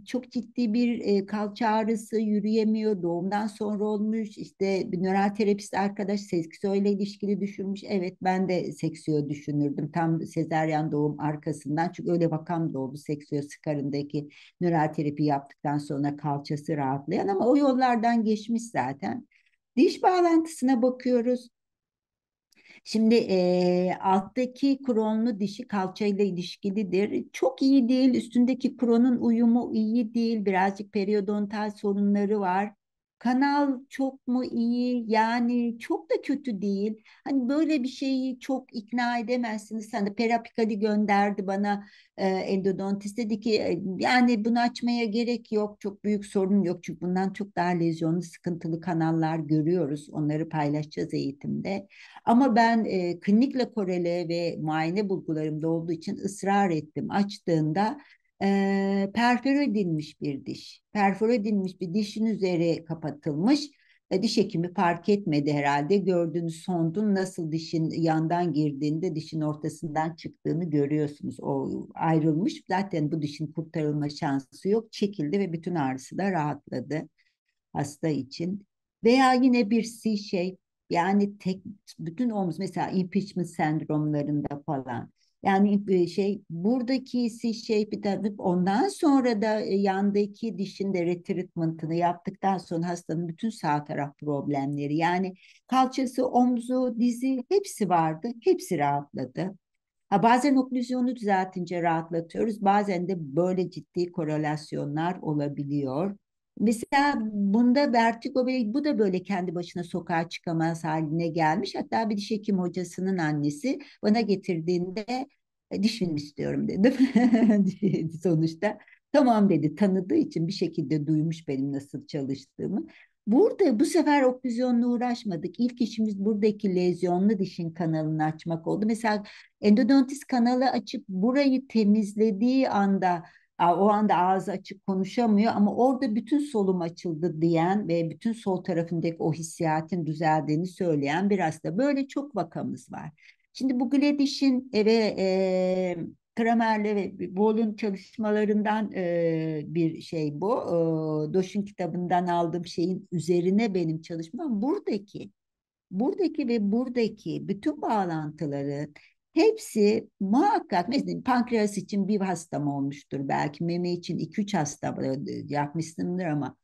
e, çok ciddi bir e, kalça ağrısı, yürüyemiyor, doğumdan sonra olmuş, işte nöral terapist arkadaş seksiyo ile ilişkili düşünmüş. Evet ben de seksiyo düşünürdüm tam sezeryan doğum arkasından. Çünkü öyle vakam doğdu oldu sıkarındaki nöral terapi yaptıktan sonra kalçası rahatlayan ama o yollardan geçmiş zaten. Diş bağlantısına bakıyoruz. Şimdi e, alttaki kronlu dişi kalçayla ilişkilidir. Çok iyi değil, üstündeki kronun uyumu iyi değil, birazcık periodontal sorunları var. Kanal çok mu iyi? Yani çok da kötü değil. Hani böyle bir şeyi çok ikna edemezsiniz. Sen de Perapikali gönderdi bana e, endodontist dedi ki e, yani bunu açmaya gerek yok. Çok büyük sorun yok. Çünkü bundan çok daha lezyonlu sıkıntılı kanallar görüyoruz. Onları paylaşacağız eğitimde. Ama ben e, klinikle korele ve muayene bulgularımda olduğu için ısrar ettim. Açtığında e, perfore edilmiş bir diş. Perfore edilmiş bir dişin üzeri kapatılmış. E, diş hekimi fark etmedi herhalde. Gördüğünüz sondun nasıl dişin yandan girdiğinde dişin ortasından çıktığını görüyorsunuz. O ayrılmış. Zaten bu dişin kurtarılma şansı yok. Çekildi ve bütün ağrısı da rahatladı hasta için. Veya yine bir C şey yani tek bütün omuz mesela impeachment sendromlarında falan yani e, şey buradaki şey bir de ondan sonra da e, yandaki dişin de retreatment'ını yaptıktan sonra hastanın bütün sağ taraf problemleri yani kalçası, omzu, dizi hepsi vardı. Hepsi rahatladı. Ha, bazen oklüzyonu düzeltince rahatlatıyoruz. Bazen de böyle ciddi korelasyonlar olabiliyor. Mesela bunda vertigo ve bu da böyle kendi başına sokağa çıkamaz haline gelmiş. Hatta bir diş hekim hocasının annesi bana getirdiğinde e, diş film istiyorum dedim. Sonuçta tamam dedi tanıdığı için bir şekilde duymuş benim nasıl çalıştığımı. Burada bu sefer oklüzyonla uğraşmadık. İlk işimiz buradaki lezyonlu dişin kanalını açmak oldu. Mesela endodontist kanalı açıp burayı temizlediği anda o anda ağzı açık konuşamıyor ama orada bütün solum açıldı diyen ve bütün sol tarafındaki o hissiyatın düzeldiğini söyleyen bir hasta. Böyle çok vakamız var. Şimdi bu Gladish'in e, ve e, Kramer'le ve Boğul'un çalışmalarından e, bir şey bu. E, Doş'un kitabından aldığım şeyin üzerine benim çalışmam buradaki buradaki ve buradaki bütün bağlantıların. Hepsi muhakkak mesela pankreas için bir hastam olmuştur belki meme için 2-3 hasta e, yapmışsındır ama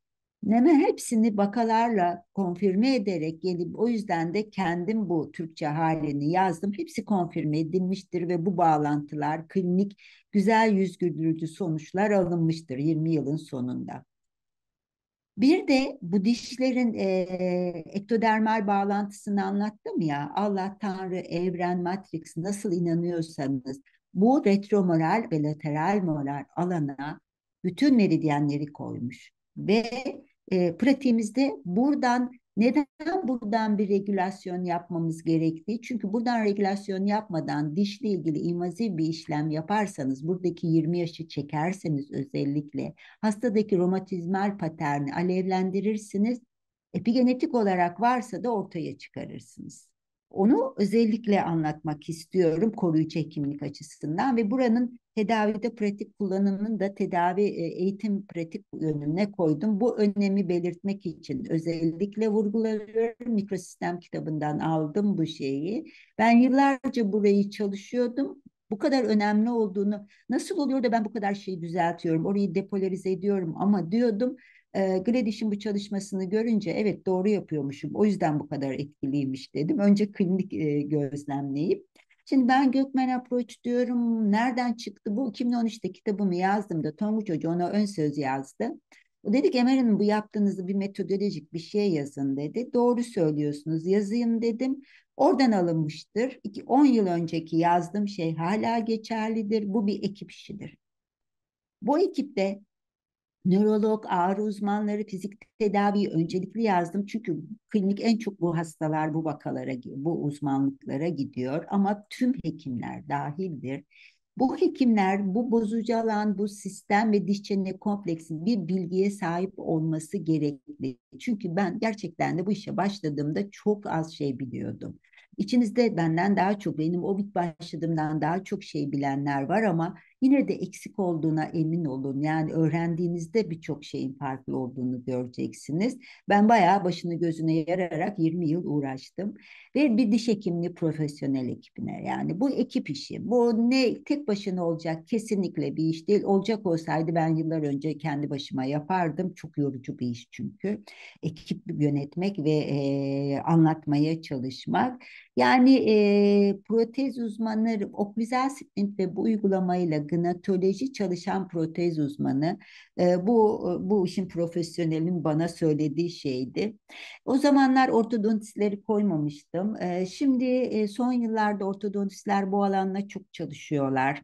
Neme hepsini vakalarla konfirme ederek gelip o yüzden de kendim bu Türkçe halini yazdım. Hepsi konfirme edilmiştir ve bu bağlantılar klinik güzel yüz güldürücü sonuçlar alınmıştır 20 yılın sonunda. Bir de bu dişlerin e, ektodermal bağlantısını anlattım ya. Allah, Tanrı, evren, matrix nasıl inanıyorsanız bu retromoral ve lateral moral alana bütün meridyenleri koymuş. Ve e, pratiğimizde buradan neden buradan bir regülasyon yapmamız gerekti? Çünkü buradan regülasyon yapmadan dişle ilgili invaziv bir işlem yaparsanız, buradaki 20 yaşı çekerseniz özellikle hastadaki romatizmal paterni alevlendirirsiniz. Epigenetik olarak varsa da ortaya çıkarırsınız. Onu özellikle anlatmak istiyorum koruyucu hekimlik açısından ve buranın tedavide pratik kullanımının da tedavi e, eğitim pratik yönüne koydum. Bu önemi belirtmek için özellikle vurguluyorum. Mikrosistem kitabından aldım bu şeyi. Ben yıllarca burayı çalışıyordum bu kadar önemli olduğunu nasıl oluyor da ben bu kadar şeyi düzeltiyorum orayı depolarize ediyorum ama diyordum e, ee, Gladish'in bu çalışmasını görünce evet doğru yapıyormuşum o yüzden bu kadar etkiliymiş dedim. Önce klinik e, gözlemleyip Şimdi ben Gökmen Approach diyorum. Nereden çıktı bu? 2013'te kitabımı yazdım da Tonguç Hoca ona ön söz yazdı. Dedik Emel Hanım bu yaptığınızı bir metodolojik bir şey yazın dedi. Doğru söylüyorsunuz yazayım dedim. Oradan alınmıştır. 10 yıl önceki yazdığım şey hala geçerlidir. Bu bir ekip işidir. Bu ekipte nörolog, ağrı uzmanları, fizik tedaviyi öncelikli yazdım. Çünkü klinik en çok bu hastalar, bu vakalara, bu uzmanlıklara gidiyor. Ama tüm hekimler dahildir. Bu hekimler bu bozucu alan, bu sistem ve diş çene kompleksin bir bilgiye sahip olması gerekli. Çünkü ben gerçekten de bu işe başladığımda çok az şey biliyordum. İçinizde benden daha çok, benim o bit başladığımdan daha çok şey bilenler var ama yine de eksik olduğuna emin olun. Yani öğrendiğinizde birçok şeyin farklı olduğunu göreceksiniz. Ben bayağı başını gözüne yararak 20 yıl uğraştım. Ve bir diş hekimliği profesyonel ekibine yani bu ekip işi. Bu ne tek başına olacak kesinlikle bir iş değil. Olacak olsaydı ben yıllar önce kendi başıma yapardım. Çok yorucu bir iş çünkü. Ekip yönetmek ve e, anlatmaya çalışmak. Yani e, protez uzmanları, oklüzel splint ve bu uygulamayla gnatoloji çalışan protez uzmanı e, bu bu işin profesyonelin bana söylediği şeydi. O zamanlar ortodontistleri koymamıştım. E, şimdi e, son yıllarda ortodontistler bu alanla çok çalışıyorlar.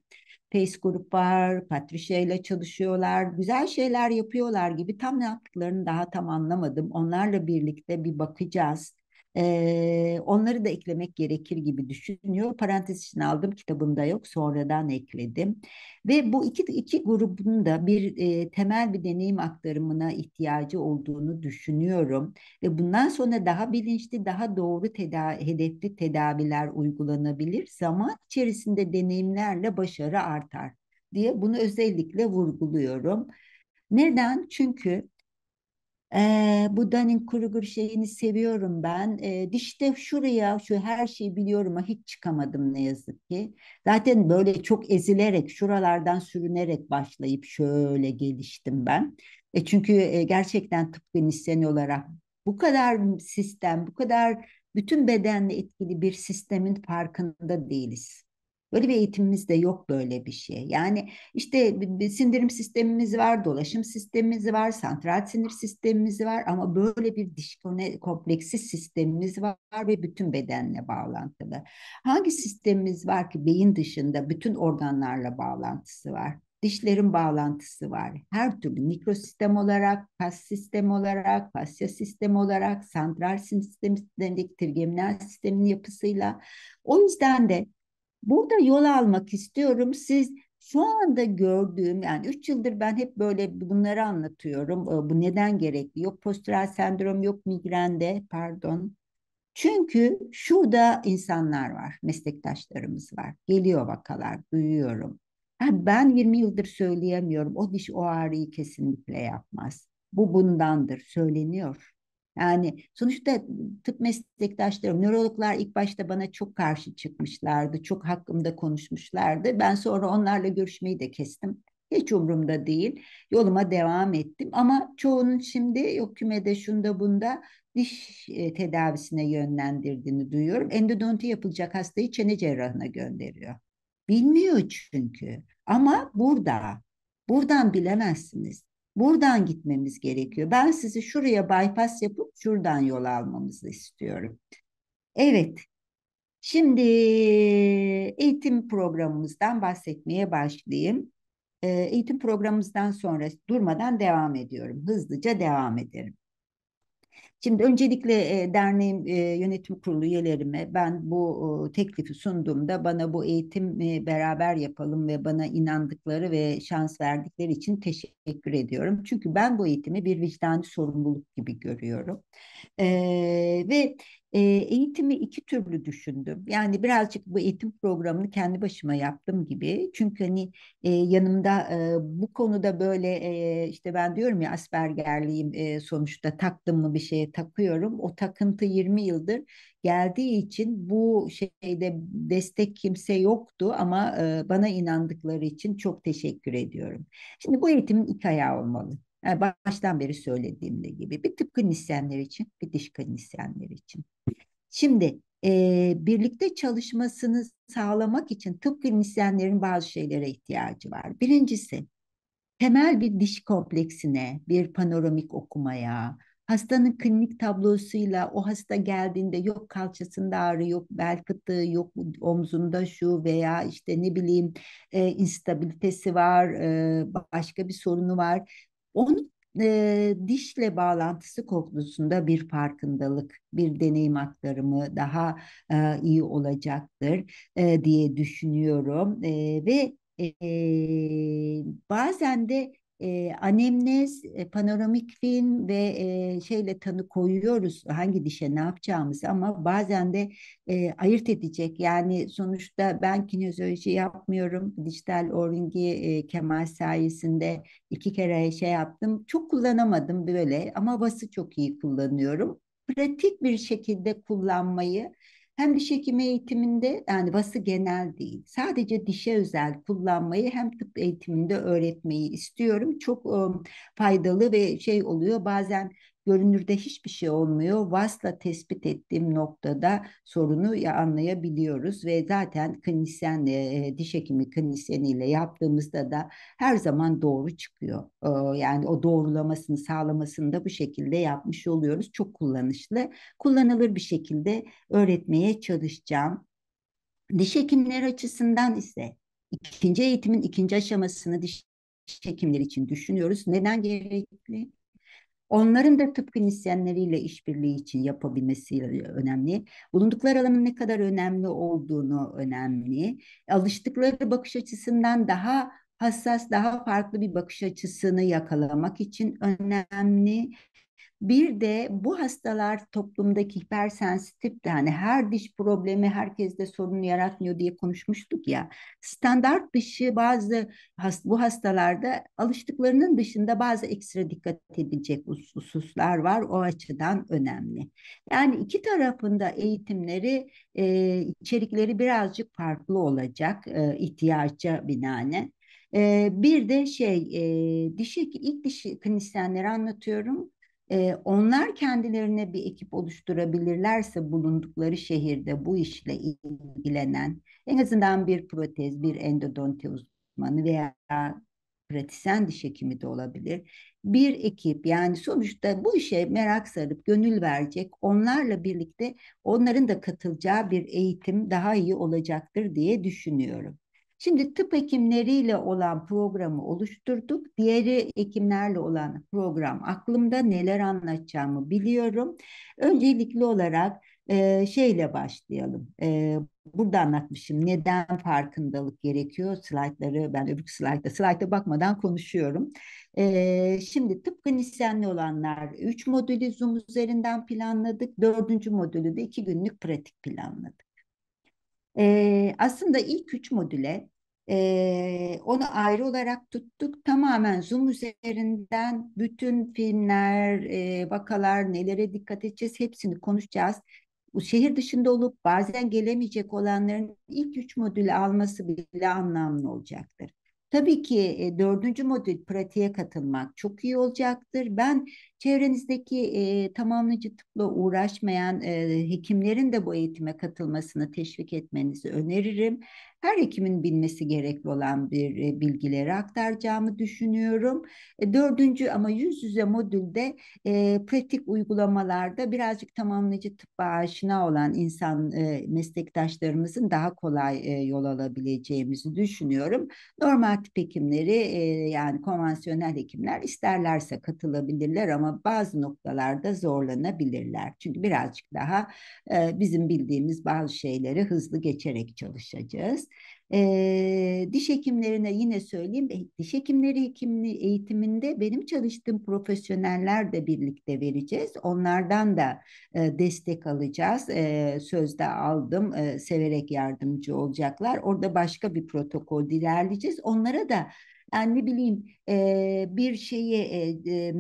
Pace grup var, Patricia ile çalışıyorlar, güzel şeyler yapıyorlar gibi tam ne yaptıklarını daha tam anlamadım. Onlarla birlikte bir bakacağız. E, onları da eklemek gerekir gibi düşünüyor. Parantez için aldım kitabımda yok sonradan ekledim. Ve bu iki, iki grubun da bir e, temel bir deneyim aktarımına ihtiyacı olduğunu düşünüyorum. Ve bundan sonra daha bilinçli daha doğru teda hedefli tedaviler uygulanabilir. Zaman içerisinde deneyimlerle başarı artar diye bunu özellikle vurguluyorum. Neden? Çünkü e, bu dunning şeyini seviyorum ben. E, dişte şuraya şu her şeyi biliyorum ama hiç çıkamadım ne yazık ki. Zaten böyle çok ezilerek şuralardan sürünerek başlayıp şöyle geliştim ben. E, çünkü e, gerçekten tıpkı nisyen olarak bu kadar sistem, bu kadar bütün bedenle etkili bir sistemin farkında değiliz. Böyle bir eğitimimizde yok böyle bir şey. Yani işte sindirim sistemimiz var, dolaşım sistemimiz var, santral sinir sistemimiz var ama böyle bir dişkone kompleksi sistemimiz var ve bütün bedenle bağlantılı. Hangi sistemimiz var ki beyin dışında bütün organlarla bağlantısı var? Dişlerin bağlantısı var. Her türlü mikrosistem olarak, kas sistem olarak, fasya sistem olarak, santral sinir sistemi sistemindeki trigeminal sistemin yapısıyla. O yüzden de Burada yol almak istiyorum. Siz şu anda gördüğüm yani 3 yıldır ben hep böyle bunları anlatıyorum. Ee, bu neden gerekli? Yok postural sendrom, yok migrende pardon. Çünkü şurada insanlar var, meslektaşlarımız var. Geliyor vakalar, duyuyorum. Yani ben 20 yıldır söyleyemiyorum. O diş o ağrıyı kesinlikle yapmaz. Bu bundandır, söyleniyor. Yani sonuçta tıp meslektaşlarım, nörologlar ilk başta bana çok karşı çıkmışlardı, çok hakkımda konuşmuşlardı. Ben sonra onlarla görüşmeyi de kestim. Hiç umurumda değil. Yoluma devam ettim ama çoğunun şimdi yok kümede şunda bunda diş e, tedavisine yönlendirdiğini duyuyorum. Endodonti yapılacak hastayı çene cerrahına gönderiyor. Bilmiyor çünkü ama burada buradan bilemezsiniz. Buradan gitmemiz gerekiyor. Ben sizi şuraya bypass yapıp şuradan yol almamızı istiyorum. Evet. Şimdi eğitim programımızdan bahsetmeye başlayayım. Ee, eğitim programımızdan sonra durmadan devam ediyorum. Hızlıca devam ederim. Şimdi öncelikle e, derneğim e, yönetim kurulu üyelerime ben bu e, teklifi sunduğumda bana bu eğitim beraber yapalım ve bana inandıkları ve şans verdikleri için teşekkür ediyorum. Çünkü ben bu eğitimi bir vicdani sorumluluk gibi görüyorum. E, ve e, eğitimi iki türlü düşündüm. Yani birazcık bu eğitim programını kendi başıma yaptım gibi. Çünkü hani e, yanımda e, bu konuda böyle e, işte ben diyorum ya Asperger'liyim e, sonuçta taktım mı bir şeye takıyorum. O takıntı 20 yıldır geldiği için bu şeyde destek kimse yoktu ama e, bana inandıkları için çok teşekkür ediyorum. Şimdi bu eğitimin iki ayağı olmalı. Yani baştan beri söylediğimde gibi bir tıp klinisyenler için bir diş klinisyenler için. Şimdi e, birlikte çalışmasını sağlamak için tıp klinisyenlerin bazı şeylere ihtiyacı var. Birincisi temel bir diş kompleksine, bir panoramik okumaya, hastanın klinik tablosuyla o hasta geldiğinde yok kalçasında ağrı, yok bel fıtığı, yok omzunda şu veya işte ne bileyim e, instabilitesi var, e, başka bir sorunu var. Onun e, dişle bağlantısı konusunda bir farkındalık, bir deneyim aktarımı daha e, iyi olacaktır e, diye düşünüyorum e, ve e, bazen de e, anemnez, e, panoramik film ve e, şeyle tanı koyuyoruz hangi dişe ne yapacağımızı ama bazen de e, ayırt edecek. Yani sonuçta ben kinezyoloji yapmıyorum. Dijital oringi e, Kemal sayesinde iki kere şey yaptım. Çok kullanamadım böyle ama bası çok iyi kullanıyorum. Pratik bir şekilde kullanmayı hem diş hekimi eğitiminde yani vası genel değil. Sadece dişe özel kullanmayı hem tıp eğitiminde öğretmeyi istiyorum. Çok e, faydalı ve şey oluyor. Bazen görünürde hiçbir şey olmuyor. VAS'la tespit ettiğim noktada sorunu anlayabiliyoruz ve zaten klinisyen, e, e, diş hekimi klinisyeniyle yaptığımızda da her zaman doğru çıkıyor. Ee, yani o doğrulamasını sağlamasını da bu şekilde yapmış oluyoruz. Çok kullanışlı. Kullanılır bir şekilde öğretmeye çalışacağım. Diş hekimleri açısından ise ikinci eğitimin ikinci aşamasını diş hekimleri için düşünüyoruz. Neden gerekli? Onların da tıpkı nisyenleriyle işbirliği için yapabilmesi e, önemli. Bulundukları alanın ne kadar önemli olduğunu önemli. Alıştıkları bakış açısından daha hassas, daha farklı bir bakış açısını yakalamak için önemli. Bir de bu hastalar toplumdaki hipersensitif de hani her diş problemi herkeste sorun yaratmıyor diye konuşmuştuk ya. Standart dışı bazı bu hastalarda alıştıklarının dışında bazı ekstra dikkat edilecek hususlar var. O açıdan önemli. Yani iki tarafında eğitimleri, e, içerikleri birazcık farklı olacak e, ihtiyaca binaen. E, bir de şey e, dişi ilk diş klinisyenleri anlatıyorum e, onlar kendilerine bir ekip oluşturabilirlerse bulundukları şehirde bu işle ilgilenen en azından bir protez, bir endodonti uzmanı veya pratisyen diş hekimi de olabilir. Bir ekip yani sonuçta bu işe merak sarıp gönül verecek onlarla birlikte onların da katılacağı bir eğitim daha iyi olacaktır diye düşünüyorum. Şimdi tıp hekimleriyle olan programı oluşturduk. Diğeri hekimlerle olan program aklımda neler anlatacağımı biliyorum. Öncelikli olarak e, şeyle başlayalım. E, burada anlatmışım neden farkındalık gerekiyor slaytları ben öbür slaytta slayta bakmadan konuşuyorum. E, şimdi tıp nisenli olanlar 3 modülü Zoom üzerinden planladık. Dördüncü modülü de 2 günlük pratik planladık. E, aslında ilk üç modüle ee, onu ayrı olarak tuttuk. Tamamen Zoom üzerinden bütün filmler, e, vakalar, nelere dikkat edeceğiz hepsini konuşacağız. Bu şehir dışında olup bazen gelemeyecek olanların ilk üç modülü alması bile anlamlı olacaktır. Tabii ki e, dördüncü modül pratiğe katılmak çok iyi olacaktır. Ben Çevrenizdeki e, tamamlayıcı tıpla uğraşmayan e, hekimlerin de bu eğitime katılmasını teşvik etmenizi öneririm. Her hekimin bilmesi gerekli olan bir e, bilgileri aktaracağımı düşünüyorum. E, dördüncü ama yüz yüze modülde e, pratik uygulamalarda birazcık tamamlayıcı tıbba aşina olan insan e, meslektaşlarımızın daha kolay e, yol alabileceğimizi düşünüyorum. Normal tip hekimleri e, yani konvansiyonel hekimler isterlerse katılabilirler ama bazı noktalarda zorlanabilirler. Çünkü birazcık daha e, bizim bildiğimiz bazı şeyleri hızlı geçerek çalışacağız. E, diş hekimlerine yine söyleyeyim, e, diş hekimleri hekimli eğitiminde benim çalıştığım profesyoneller de birlikte vereceğiz. Onlardan da e, destek alacağız. E, sözde aldım, e, severek yardımcı olacaklar. Orada başka bir protokol ilerleyeceğiz. Onlara da yani ne bileyim e, bir şeyi e, e,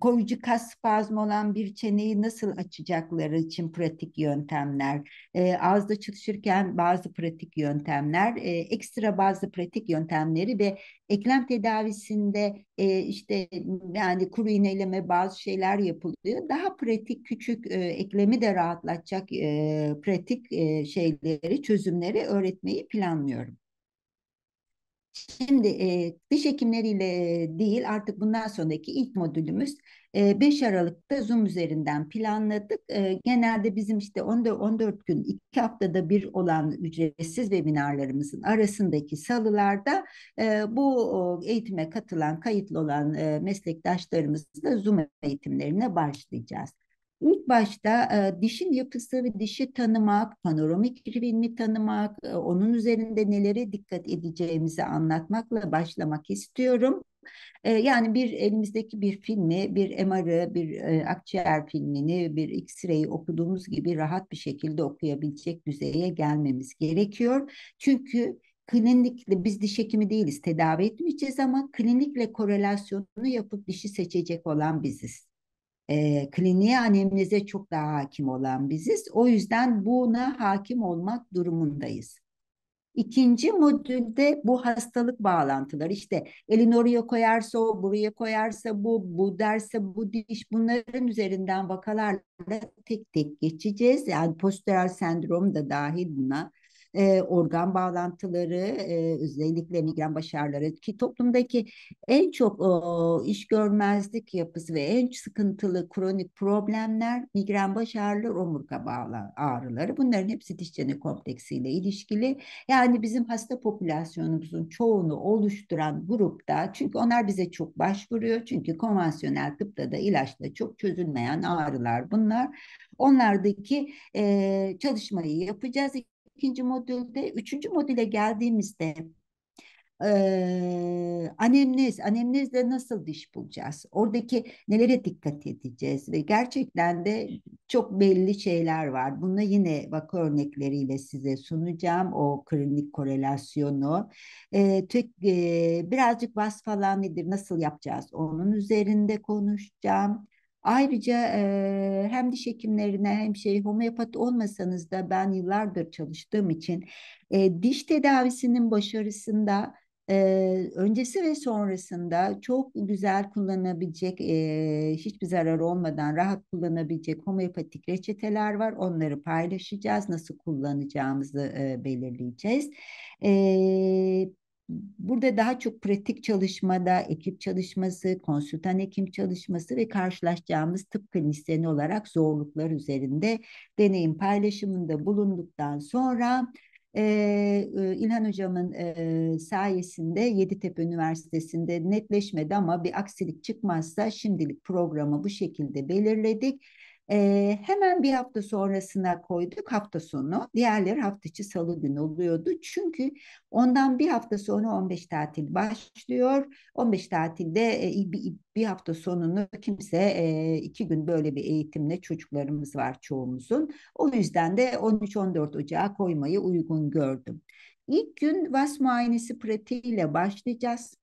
koruyucu kas spazmı olan bir çeneyi nasıl açacakları için pratik yöntemler, e, ağızda çalışırken bazı pratik yöntemler, e, ekstra bazı pratik yöntemleri ve eklem tedavisinde e, işte yani kuru iğneyleme bazı şeyler yapılıyor. Daha pratik küçük e, eklemi de rahatlatacak e, pratik e, şeyleri, çözümleri öğretmeyi planlıyorum. Şimdi e, diş hekimleriyle e, değil artık bundan sonraki ilk modülümüz e, 5 Aralık'ta Zoom üzerinden planladık. E, genelde bizim işte 14, 14 gün 2 haftada bir olan ücretsiz webinarlarımızın arasındaki salılarda e, bu eğitime katılan kayıtlı olan e, meslektaşlarımızla Zoom eğitimlerine başlayacağız. İlk başta e, dişin yapısı ve dişi tanımak, panoramik filmi tanımak, e, onun üzerinde nelere dikkat edeceğimizi anlatmakla başlamak istiyorum. E, yani bir elimizdeki bir filmi, bir MR'ı, bir e, akciğer filmini, bir X-ray'i okuduğumuz gibi rahat bir şekilde okuyabilecek düzeye gelmemiz gerekiyor. Çünkü klinikle biz diş hekimi değiliz, tedavi etmeyeceğiz ama klinikle korelasyonunu yapıp dişi seçecek olan biziz e, kliniğe anemnize çok daha hakim olan biziz. O yüzden buna hakim olmak durumundayız. İkinci modülde bu hastalık bağlantıları işte elini oraya koyarsa o, buraya koyarsa bu, bu derse bu diş bunların üzerinden vakalarla tek tek geçeceğiz. Yani postural sendrom da dahil buna e, organ bağlantıları e, özellikle migren baş ağrıları ki toplumdaki en çok o, iş görmezlik yapısı ve en sıkıntılı kronik problemler migren baş ağrıları omurga bağlı ağrıları bunların hepsi diş çene kompleksiyle ilişkili yani bizim hasta popülasyonumuzun çoğunu oluşturan grupta çünkü onlar bize çok başvuruyor çünkü konvansiyonel tıpta da ilaçla çok çözülmeyen ağrılar bunlar onlardaki e, çalışmayı yapacağız ikinci modülde. Üçüncü modüle geldiğimizde e, anemnez, anemnezle nasıl diş bulacağız? Oradaki nelere dikkat edeceğiz? Ve gerçekten de çok belli şeyler var. Bunu yine vaka örnekleriyle size sunacağım. O klinik korelasyonu. E, tek, e, birazcık vasf falan nedir? Nasıl yapacağız? Onun üzerinde konuşacağım. Ayrıca e, hem diş hekimlerine hem şey homeopat olmasanız da ben yıllardır çalıştığım için e, diş tedavisinin başarısında e, öncesi ve sonrasında çok güzel kullanabilecek, e, hiçbir zarar olmadan rahat kullanabilecek homeopatik reçeteler var. Onları paylaşacağız, nasıl kullanacağımızı e, belirleyeceğiz. E, burada daha çok pratik çalışmada ekip çalışması, konsültan hekim çalışması ve karşılaşacağımız tıp klinisyeni olarak zorluklar üzerinde deneyim paylaşımında bulunduktan sonra ee, İlhan Hocam'ın e, sayesinde Yeditepe Üniversitesi'nde netleşmedi ama bir aksilik çıkmazsa şimdilik programı bu şekilde belirledik. E, hemen bir hafta sonrasına koyduk hafta sonu. Diğerleri hafta içi salı günü oluyordu. Çünkü ondan bir hafta sonra 15 tatil başlıyor. 15 tatilde e, bir, bir hafta sonunu kimse e, iki gün böyle bir eğitimle çocuklarımız var çoğumuzun. O yüzden de 13-14 Ocağı koymayı uygun gördüm. İlk gün VAS muayenesi pratiğiyle başlayacağız.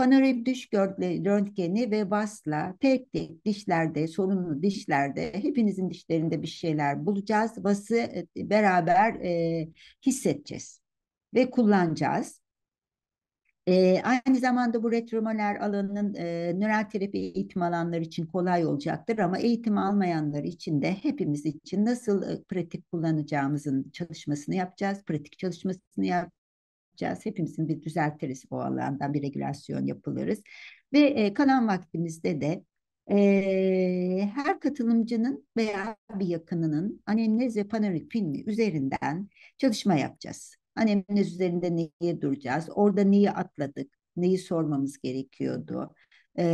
Panorim diş röntgeni ve VAS'la tek tek dişlerde, sorunlu dişlerde, hepinizin dişlerinde bir şeyler bulacağız. VAS'ı e, beraber e, hissedeceğiz ve kullanacağız. E, aynı zamanda bu retromoner alanının e, nöral terapi eğitim alanları için kolay olacaktır ama eğitim almayanlar için de hepimiz için nasıl e, pratik kullanacağımızın çalışmasını yapacağız, pratik çalışmasını yapacağız yapacağız. Hepimizin bir düzeltiriz o alandan bir regülasyon yapılırız. Ve e, kalan vaktimizde de e, her katılımcının veya bir yakınının anemnez ve panoramik filmi üzerinden çalışma yapacağız. Anemnez üzerinde neye duracağız, orada neyi atladık, neyi sormamız gerekiyordu. E,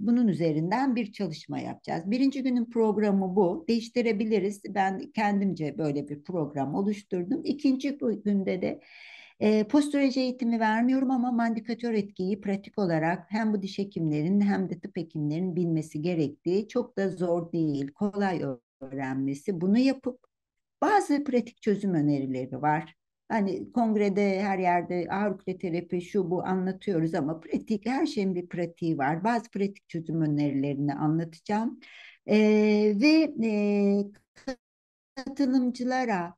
bunun üzerinden bir çalışma yapacağız. Birinci günün programı bu. Değiştirebiliriz. Ben kendimce böyle bir program oluşturdum. İkinci günde de e, ee, postüreci eğitimi vermiyorum ama mandikatör etkiyi pratik olarak hem bu diş hekimlerin hem de tıp hekimlerin bilmesi gerektiği çok da zor değil, kolay öğrenmesi. Bunu yapıp bazı pratik çözüm önerileri var. Hani kongrede her yerde ağır terapi şu bu anlatıyoruz ama pratik her şeyin bir pratiği var. Bazı pratik çözüm önerilerini anlatacağım. Ee, ve e, katılımcılara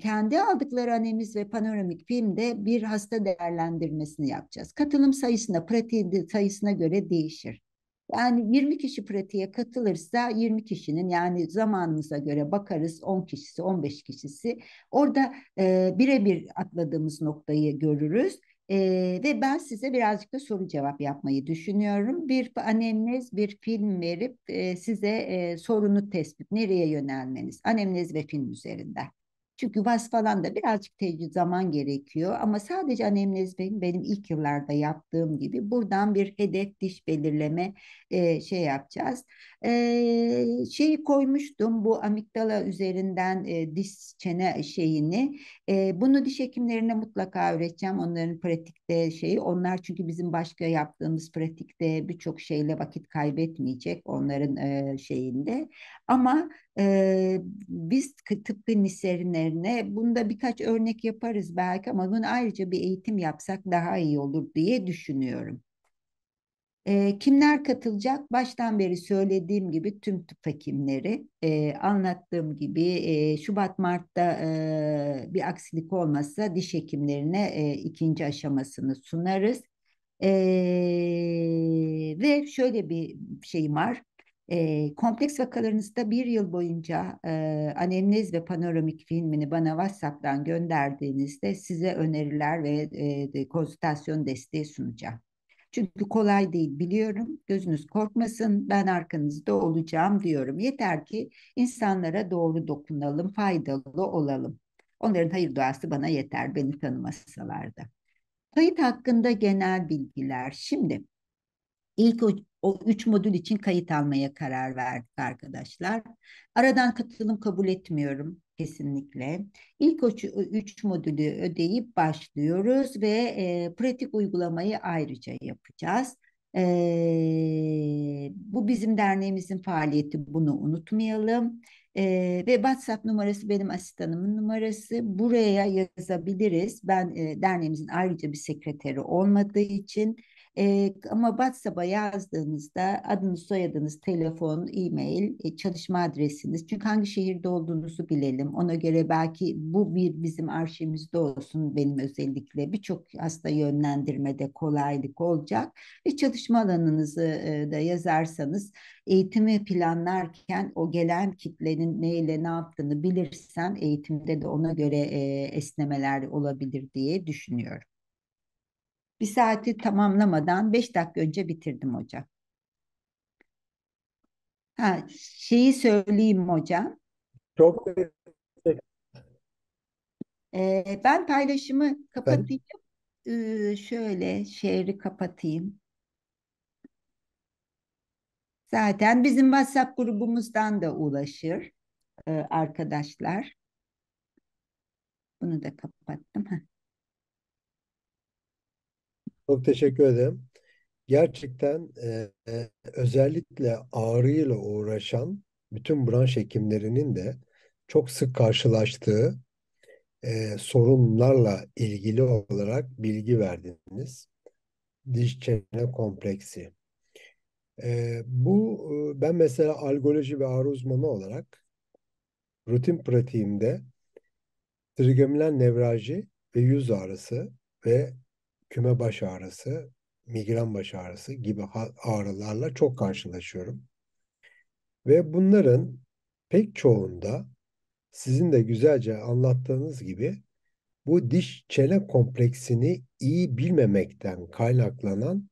kendi aldıkları anemiz ve panoramik filmde bir hasta değerlendirmesini yapacağız. Katılım sayısına, pratiği sayısına göre değişir. Yani 20 kişi pratiğe katılırsa 20 kişinin yani zamanımıza göre bakarız 10 kişisi 15 kişisi orada e, birebir atladığımız noktayı görürüz. E, ve ben size birazcık da soru cevap yapmayı düşünüyorum. Bir anemnez, bir film verip e, size e, sorunu tespit, nereye yönelmeniz? Anemnez ve film üzerinden. Çünkü vas falan da birazcık tecrübe zaman gerekiyor ama sadece anemnez benim, benim ilk yıllarda yaptığım gibi buradan bir hedef diş belirleme e, şey yapacağız. E, şeyi koymuştum bu amigdala üzerinden e, diş çene şeyini. E, bunu diş hekimlerine mutlaka öğreteceğim onların pratikte şeyi. Onlar çünkü bizim başka yaptığımız pratikte birçok şeyle vakit kaybetmeyecek onların e, şeyinde. Ama ee, biz tıpkı niserinlerine bunda birkaç örnek yaparız belki ama bunu ayrıca bir eğitim yapsak daha iyi olur diye düşünüyorum. E, kimler katılacak? Baştan beri söylediğim gibi tüm tıp hekimleri e, anlattığım gibi e, Şubat-Mart'ta e, bir aksilik olmazsa diş hekimlerine e, ikinci aşamasını sunarız. E, ve şöyle bir şey var. E, kompleks vakalarınızda bir yıl boyunca e, anemnez ve panoramik filmini bana WhatsApp'tan gönderdiğinizde size öneriler ve e, konsültasyon desteği sunacağım. Çünkü kolay değil biliyorum. Gözünüz korkmasın ben arkanızda olacağım diyorum. Yeter ki insanlara doğru dokunalım, faydalı olalım. Onların hayır duası bana yeter beni tanımasalar da. Kayıt hakkında genel bilgiler. Şimdi İlk o, o üç modül için kayıt almaya karar verdik arkadaşlar. Aradan katılım kabul etmiyorum kesinlikle. İlk o üç modülü ödeyip başlıyoruz ve e, pratik uygulamayı ayrıca yapacağız. E, bu bizim derneğimizin faaliyeti bunu unutmayalım. E, ve WhatsApp numarası benim asistanımın numarası. Buraya yazabiliriz. Ben e, derneğimizin ayrıca bir sekreteri olmadığı için e, ama WhatsApp'a yazdığınızda adınız, soyadınız, telefon, e-mail, e, çalışma adresiniz. Çünkü hangi şehirde olduğunuzu bilelim. Ona göre belki bu bir bizim arşivimizde olsun benim özellikle. Birçok hasta yönlendirmede kolaylık olacak. Ve çalışma alanınızı e, da yazarsanız eğitimi planlarken o gelen kitlenin neyle ne yaptığını bilirsen eğitimde de ona göre e, esnemeler olabilir diye düşünüyorum. Bir saati tamamlamadan beş dakika önce bitirdim hocam. Ha, şeyi söyleyeyim hocam. Çok ee, ben paylaşımı kapatayım. Ben... Ee, şöyle şehri kapatayım. Zaten bizim WhatsApp grubumuzdan da ulaşır e, arkadaşlar. Bunu da kapattım. Heh. Çok teşekkür ederim. Gerçekten e, e, özellikle ağrıyla uğraşan bütün branş hekimlerinin de çok sık karşılaştığı e, sorunlarla ilgili olarak bilgi verdiniz. Diş çene kompleksi. E, bu e, ben mesela algoloji ve ağrı uzmanı olarak rutin pratiğimde trigeminal nevraji ve yüz ağrısı ve küme baş ağrısı, migren baş ağrısı gibi ağrılarla çok karşılaşıyorum. Ve bunların pek çoğunda sizin de güzelce anlattığınız gibi bu diş çene kompleksini iyi bilmemekten kaynaklanan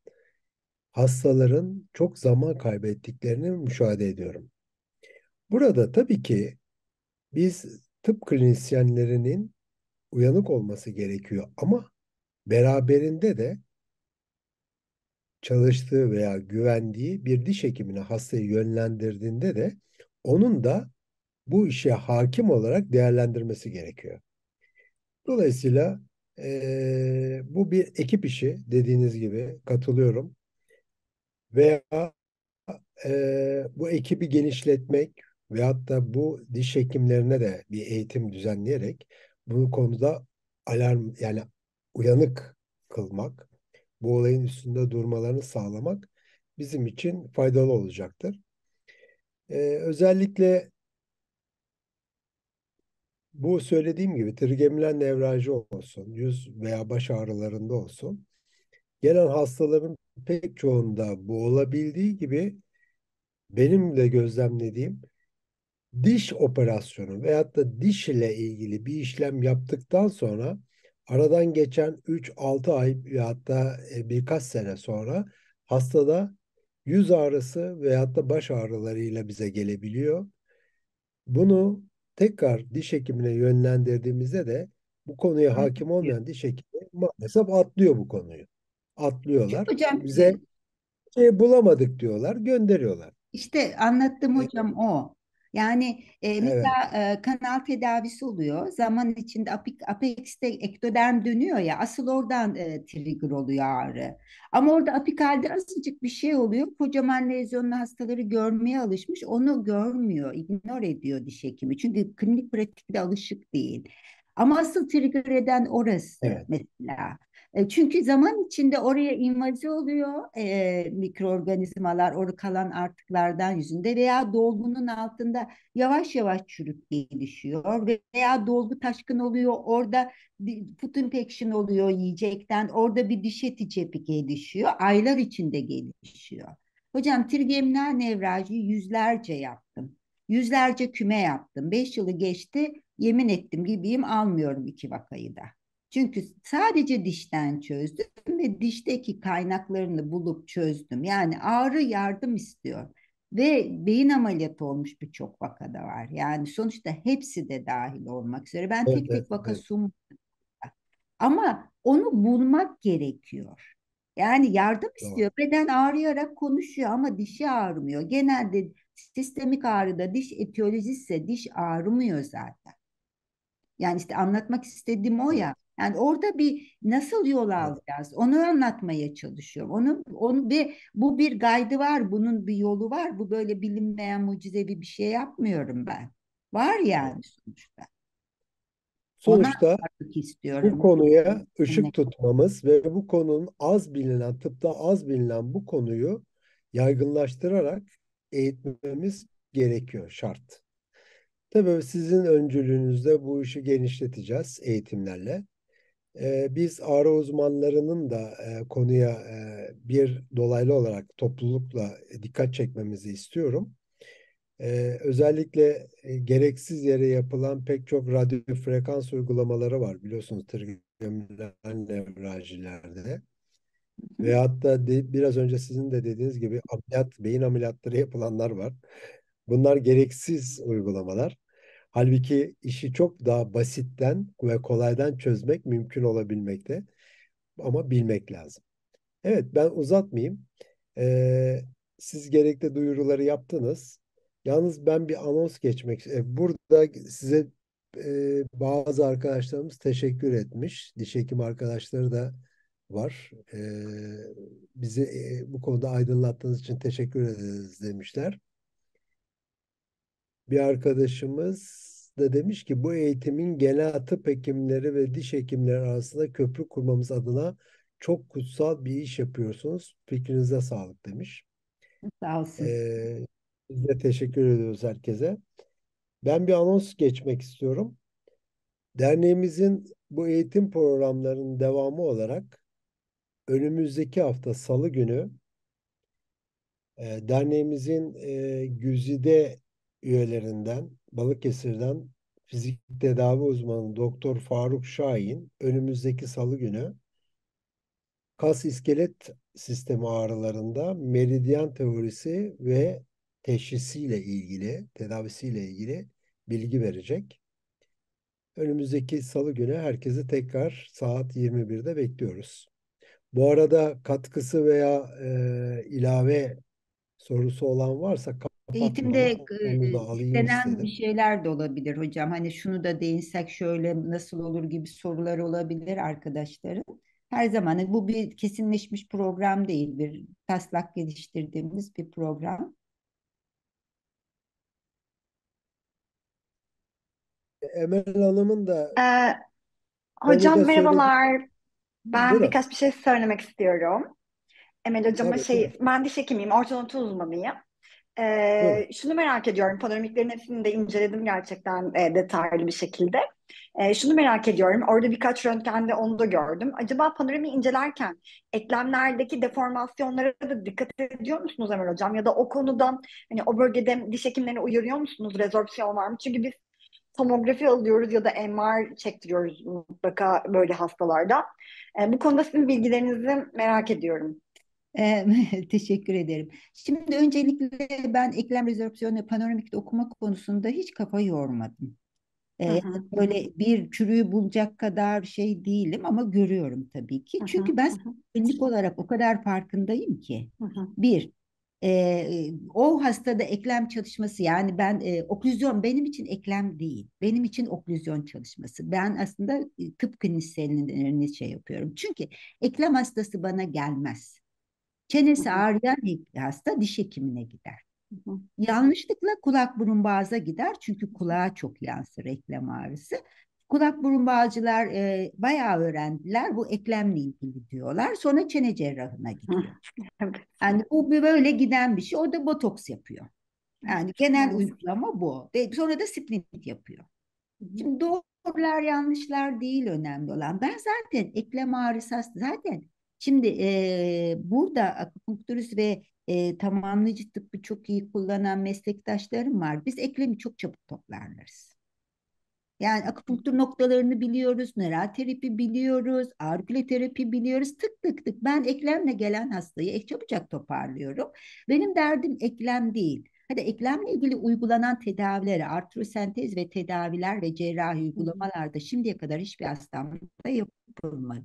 hastaların çok zaman kaybettiklerini müşahede ediyorum. Burada tabii ki biz tıp klinisyenlerinin uyanık olması gerekiyor ama Beraberinde de çalıştığı veya güvendiği bir diş hekimine hastayı yönlendirdiğinde de onun da bu işe hakim olarak değerlendirmesi gerekiyor. Dolayısıyla e, bu bir ekip işi dediğiniz gibi katılıyorum. Veya e, bu ekibi genişletmek veyahut da bu diş hekimlerine de bir eğitim düzenleyerek bu konuda alarm yani uyanık kılmak, bu olayın üstünde durmalarını sağlamak bizim için faydalı olacaktır. Ee, özellikle bu söylediğim gibi trigeminal nevraji olsun, yüz veya baş ağrılarında olsun, gelen hastaların pek çoğunda bu olabildiği gibi benim de gözlemlediğim diş operasyonu veyahut da diş ile ilgili bir işlem yaptıktan sonra Aradan geçen 3-6 ay ve hatta birkaç sene sonra hastada yüz ağrısı veyahut da baş ağrılarıyla bize gelebiliyor. Bunu tekrar diş hekimine yönlendirdiğimizde de bu konuya hakim olmayan diş hekimi maalesef atlıyor bu konuyu. Atlıyorlar. Hocam, bize e şey bulamadık diyorlar, gönderiyorlar. İşte anlattım e hocam o. Yani e, mesela evet. e, kanal tedavisi oluyor. Zaman içinde apik, apex'te ektoderm dönüyor ya asıl oradan e, trigger oluyor ağrı. Ama orada apikalde azıcık bir şey oluyor. Kocaman lezyonlu hastaları görmeye alışmış. Onu görmüyor, ignore ediyor diş hekimi. Çünkü klinik pratikte alışık değil. Ama asıl trigger eden orası evet. mesela. E, çünkü zaman içinde oraya invaze oluyor e, mikroorganizmalar, orada kalan artıklardan yüzünde veya dolgunun altında yavaş yavaş çürük gelişiyor veya dolgu taşkın oluyor, orada food infection oluyor yiyecekten, orada bir diş eti cepi gelişiyor, aylar içinde gelişiyor. Hocam trigeminal nevrajı yüzlerce yaptım. Yüzlerce küme yaptım. Beş yılı geçti yemin ettim gibiyim almıyorum iki vakayı da. Çünkü sadece dişten çözdüm ve dişteki kaynaklarını bulup çözdüm. Yani ağrı yardım istiyor. Ve beyin ameliyatı olmuş birçok vakada var. Yani sonuçta hepsi de dahil olmak üzere. Ben evet, tek tek vaka evet. sunmadım. Ama onu bulmak gerekiyor. Yani yardım tamam. istiyor. Beden ağrıyarak konuşuyor ama dişi ağrımıyor. Genelde sistemik ağrıda diş etiyolojisi ise diş ağrımıyor zaten. Yani işte anlatmak istediğim o ya. Yani orada bir nasıl yol alacağız onu anlatmaya çalışıyorum. Onu, onu bir, bu bir gaydı var, bunun bir yolu var. Bu böyle bilinmeyen mucizevi bir şey yapmıyorum ben. Var yani sonuçta. Sonuçta bu konuya ışık tutmamız ve bu konunun az bilinen, tıpta az bilinen bu konuyu yaygınlaştırarak eğitmemiz gerekiyor, şart. Tabii sizin öncülüğünüzde bu işi genişleteceğiz eğitimlerle biz ağrı uzmanlarının da konuya bir dolaylı olarak toplulukla dikkat çekmemizi istiyorum. Özellikle gereksiz yere yapılan pek çok radyo frekans uygulamaları var biliyorsunuz trigeminal nevrajilerde. Ve hatta biraz önce sizin de dediğiniz gibi ameliyat, beyin ameliyatları yapılanlar var. Bunlar gereksiz uygulamalar. Halbuki işi çok daha basitten ve kolaydan çözmek mümkün olabilmekte. Ama bilmek lazım. Evet ben uzatmayayım. Ee, siz gerekli duyuruları yaptınız. Yalnız ben bir anons geçmek e, Burada size e, bazı arkadaşlarımız teşekkür etmiş. Diş hekim arkadaşları da var. E, bizi e, bu konuda aydınlattığınız için teşekkür ederiz demişler bir arkadaşımız da demiş ki bu eğitimin genel tıp hekimleri ve diş hekimleri arasında köprü kurmamız adına çok kutsal bir iş yapıyorsunuz. Fikrinize sağlık demiş. Sağ olsun. Ee, biz de teşekkür ediyoruz herkese. Ben bir anons geçmek istiyorum. Derneğimizin bu eğitim programlarının devamı olarak önümüzdeki hafta salı günü e, derneğimizin e, Güzide üyelerinden Balıkesir'den fizik tedavi uzmanı Doktor Faruk Şahin önümüzdeki salı günü kas iskelet sistemi ağrılarında meridyen teorisi ve teşhisiyle ilgili, tedavisiyle ilgili bilgi verecek. Önümüzdeki salı günü herkesi tekrar saat 21'de bekliyoruz. Bu arada katkısı veya e, ilave sorusu olan varsa eğitimde denen bir şeyler de olabilir hocam. Hani şunu da değinsek şöyle nasıl olur gibi sorular olabilir arkadaşların. Her zaman hani bu bir kesinleşmiş program değil. Bir taslak geliştirdiğimiz bir program. Emel Hanım'ın da ee, Hocam da merhabalar. Söyleyeyim. Ben Buyurun. birkaç bir şey söylemek istiyorum. Emel hocama evet, şey, evet. ben diş hekimiyim, ortodonti uzmanıyım. Ee, şunu merak ediyorum. Panoramiklerin hepsini de inceledim gerçekten e, detaylı bir şekilde. E, şunu merak ediyorum. Orada birkaç röntgende onu da gördüm. Acaba panorami incelerken eklemlerdeki deformasyonlara da dikkat ediyor musunuz Emel Hocam? Ya da o konuda hani o bölgede diş hekimlerini uyarıyor musunuz? Rezorpsiyon var mı? Çünkü biz tomografi alıyoruz ya da MR çektiriyoruz mutlaka böyle hastalarda. E, bu konuda sizin bilgilerinizi merak ediyorum. Teşekkür ederim. Şimdi öncelikle ben eklem rezorpsiyonu ve panoramikte okuma konusunda hiç kafa yormadım. Ee, böyle bir çürüğü bulacak kadar şey değilim ama görüyorum tabii ki. Çünkü ben günlük olarak o kadar farkındayım ki. Aha. Bir, e, o hastada eklem çalışması yani ben e, oklüzyon benim için eklem değil. Benim için oklüzyon çalışması. Ben aslında tıp klinisyenlerine şey yapıyorum. Çünkü eklem hastası bana gelmez. Çenesi ağrıyan bir hasta diş hekimine gider. Yanlışlıkla kulak burun boğaza gider çünkü kulağa çok yansır eklem ağrısı. Kulak burun bağcılar e, bayağı öğrendiler. Bu eklemle ilgili diyorlar. Sonra çene cerrahına gidiyor. Yani bu böyle giden bir şey. O da botoks yapıyor. Yani genel evet. uygulama bu. Ve sonra da splint yapıyor. Şimdi doğrular yanlışlar değil önemli olan. Ben zaten eklem ağrısı zaten Şimdi e, burada akupunktürist ve e, tamamlayıcı tıbbı çok iyi kullanan meslektaşlarım var. Biz eklemi çok çabuk toplarlarız. Yani akupunktur noktalarını biliyoruz, nöral terapi biliyoruz, argüle terapi biliyoruz. Tık tık tık ben eklemle gelen hastayı çabucak toparlıyorum. Benim derdim eklem değil. Hadi eklemle ilgili uygulanan tedavilere, artrosentez ve tedaviler ve cerrahi uygulamalarda şimdiye kadar hiçbir hastamda yapılmadı.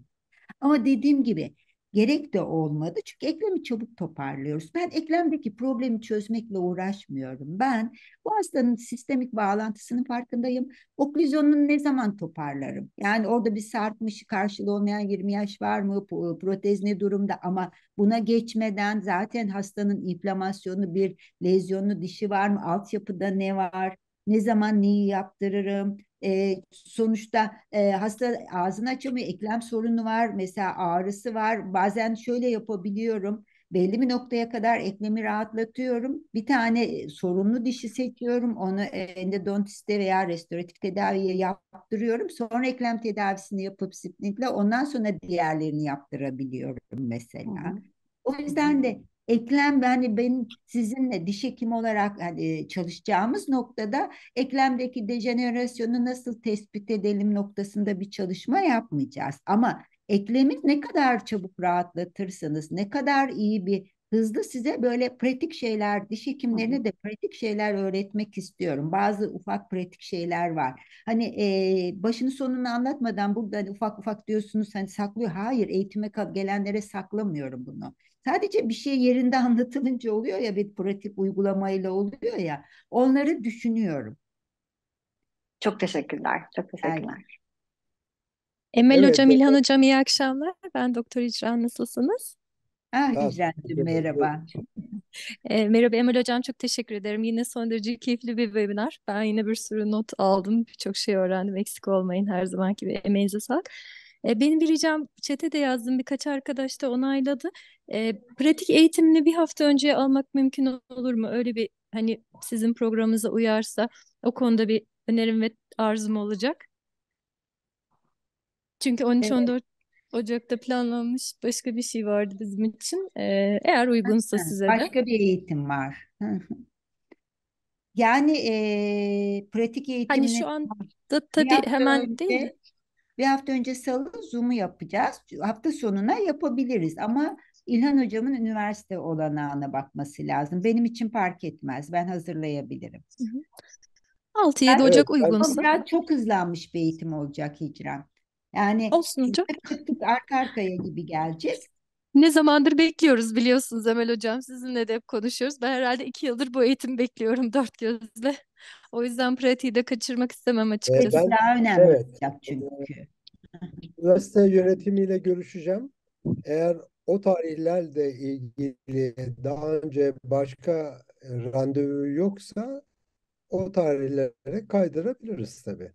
Ama dediğim gibi gerek de olmadı. Çünkü eklemi çabuk toparlıyoruz. Ben eklemdeki problemi çözmekle uğraşmıyorum. Ben bu hastanın sistemik bağlantısının farkındayım. Oklizyonunu ne zaman toparlarım? Yani orada bir sarkmışı karşılığı olmayan 20 yaş var mı? Protez ne durumda? Ama buna geçmeden zaten hastanın inflamasyonu bir lezyonu dişi var mı? Altyapıda ne var? Ne zaman neyi yaptırırım? e, sonuçta e, hasta ağzını açamıyor, eklem sorunu var, mesela ağrısı var. Bazen şöyle yapabiliyorum, belli bir noktaya kadar eklemi rahatlatıyorum. Bir tane sorunlu dişi seçiyorum, onu endodontiste veya restoratif tedaviye yaptırıyorum. Sonra eklem tedavisini yapıp splintle ondan sonra diğerlerini yaptırabiliyorum mesela. Hı O yüzden de eklem yani ben sizinle diş hekimi olarak hani çalışacağımız noktada eklemdeki dejenerasyonu nasıl tespit edelim noktasında bir çalışma yapmayacağız. Ama eklemi ne kadar çabuk rahatlatırsanız, ne kadar iyi bir hızlı size böyle pratik şeyler, diş hekimlerine de pratik şeyler öğretmek istiyorum. Bazı ufak pratik şeyler var. Hani e, başını sonunu anlatmadan burada hani ufak ufak diyorsunuz hani saklıyor. Hayır eğitime gelenlere saklamıyorum bunu. Sadece bir şey yerinde anlatılınca oluyor ya bir pratik uygulamayla oluyor ya onları düşünüyorum. Çok teşekkürler. Çok teşekkürler. Emel evet, Hocam, evet. İlhan Hocam iyi akşamlar. Ben Doktor İcra nasılsınız? Ah İcra'cığım merhaba. E, merhaba Emel Hocam çok teşekkür ederim. Yine son derece keyifli bir webinar. Ben yine bir sürü not aldım. Birçok şey öğrendim. Eksik olmayın her zamanki gibi. Emeğinize sağlık. E, benim bir ricam çete de yazdım birkaç arkadaş da onayladı. E, pratik eğitimini bir hafta önce almak mümkün olur mu? Öyle bir hani sizin programınıza uyarsa o konuda bir önerim ve arzum olacak. Çünkü 13-14 evet. Ocak'ta planlanmış başka bir şey vardı bizim için. Ee, eğer uygunsa size de. Başka bir eğitim var. Yani e, pratik eğitim. Hani şu anda tabii hemen önce, değil bir hafta önce salı Zoom'u yapacağız. Hafta sonuna yapabiliriz ama İlhan hocamın üniversite olanağına bakması lazım. Benim için fark etmez. Ben hazırlayabilirim. 6-7 Ocak uygunsa. Biraz çok hızlanmış bir eğitim olacak hicran. Yani Olsun hocam. tık tık arka arkaya gibi geleceğiz. Ne zamandır bekliyoruz biliyorsunuz Emel Hocam. Sizinle de hep konuşuyoruz. Ben herhalde iki yıldır bu eğitimi bekliyorum dört gözle. O yüzden pratiği de kaçırmak istemem ee, açıkçası. E ben, Daha önemli evet, olacak çünkü. Ee, üniversite yönetimiyle görüşeceğim. Eğer o tarihlerle ilgili daha önce başka randevu yoksa o tarihlere kaydırabiliriz tabii.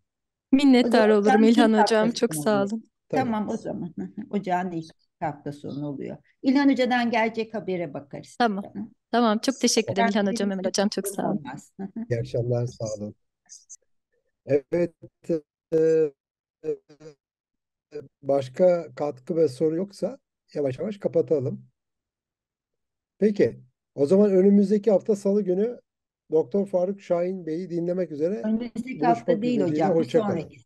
Minnettar olurum İlhan Hocam. Çok sağ olun. Tabii. Tamam o zaman. Ocağın ilk hafta sonu oluyor. İlhan Hoca'dan gelecek habere bakarız. Tamam. Sana. Tamam. Çok teşekkür ederim İlhan Hocam, Emel Hocam. Çok sağ olun. İyi akşamlar. Sağ olun. Evet. E, e, başka katkı ve soru yoksa yavaş yavaş kapatalım. Peki. O zaman önümüzdeki hafta salı günü Doktor Faruk Şahin Bey'i dinlemek üzere. Önümüzdeki hafta değil hocam. Bir sonraki.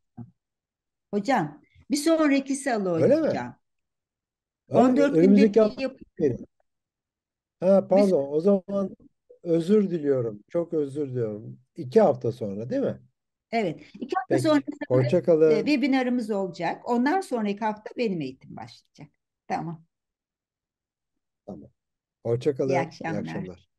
Hocam bir sonraki salı Öyle hocam. Mi? 14 günde Önümüzdeki hafta yap verin. Şey ha Biz pardon o zaman özür diliyorum. Çok özür diliyorum. İki hafta sonra değil mi? evet iki hafta Peki. sonra Hoşça e, kalın. webinarımız olacak. Ondan sonraki hafta benim eğitim başlayacak. Tamam. Hoşça İyi kalın. İyi akşamlar. akşamlar.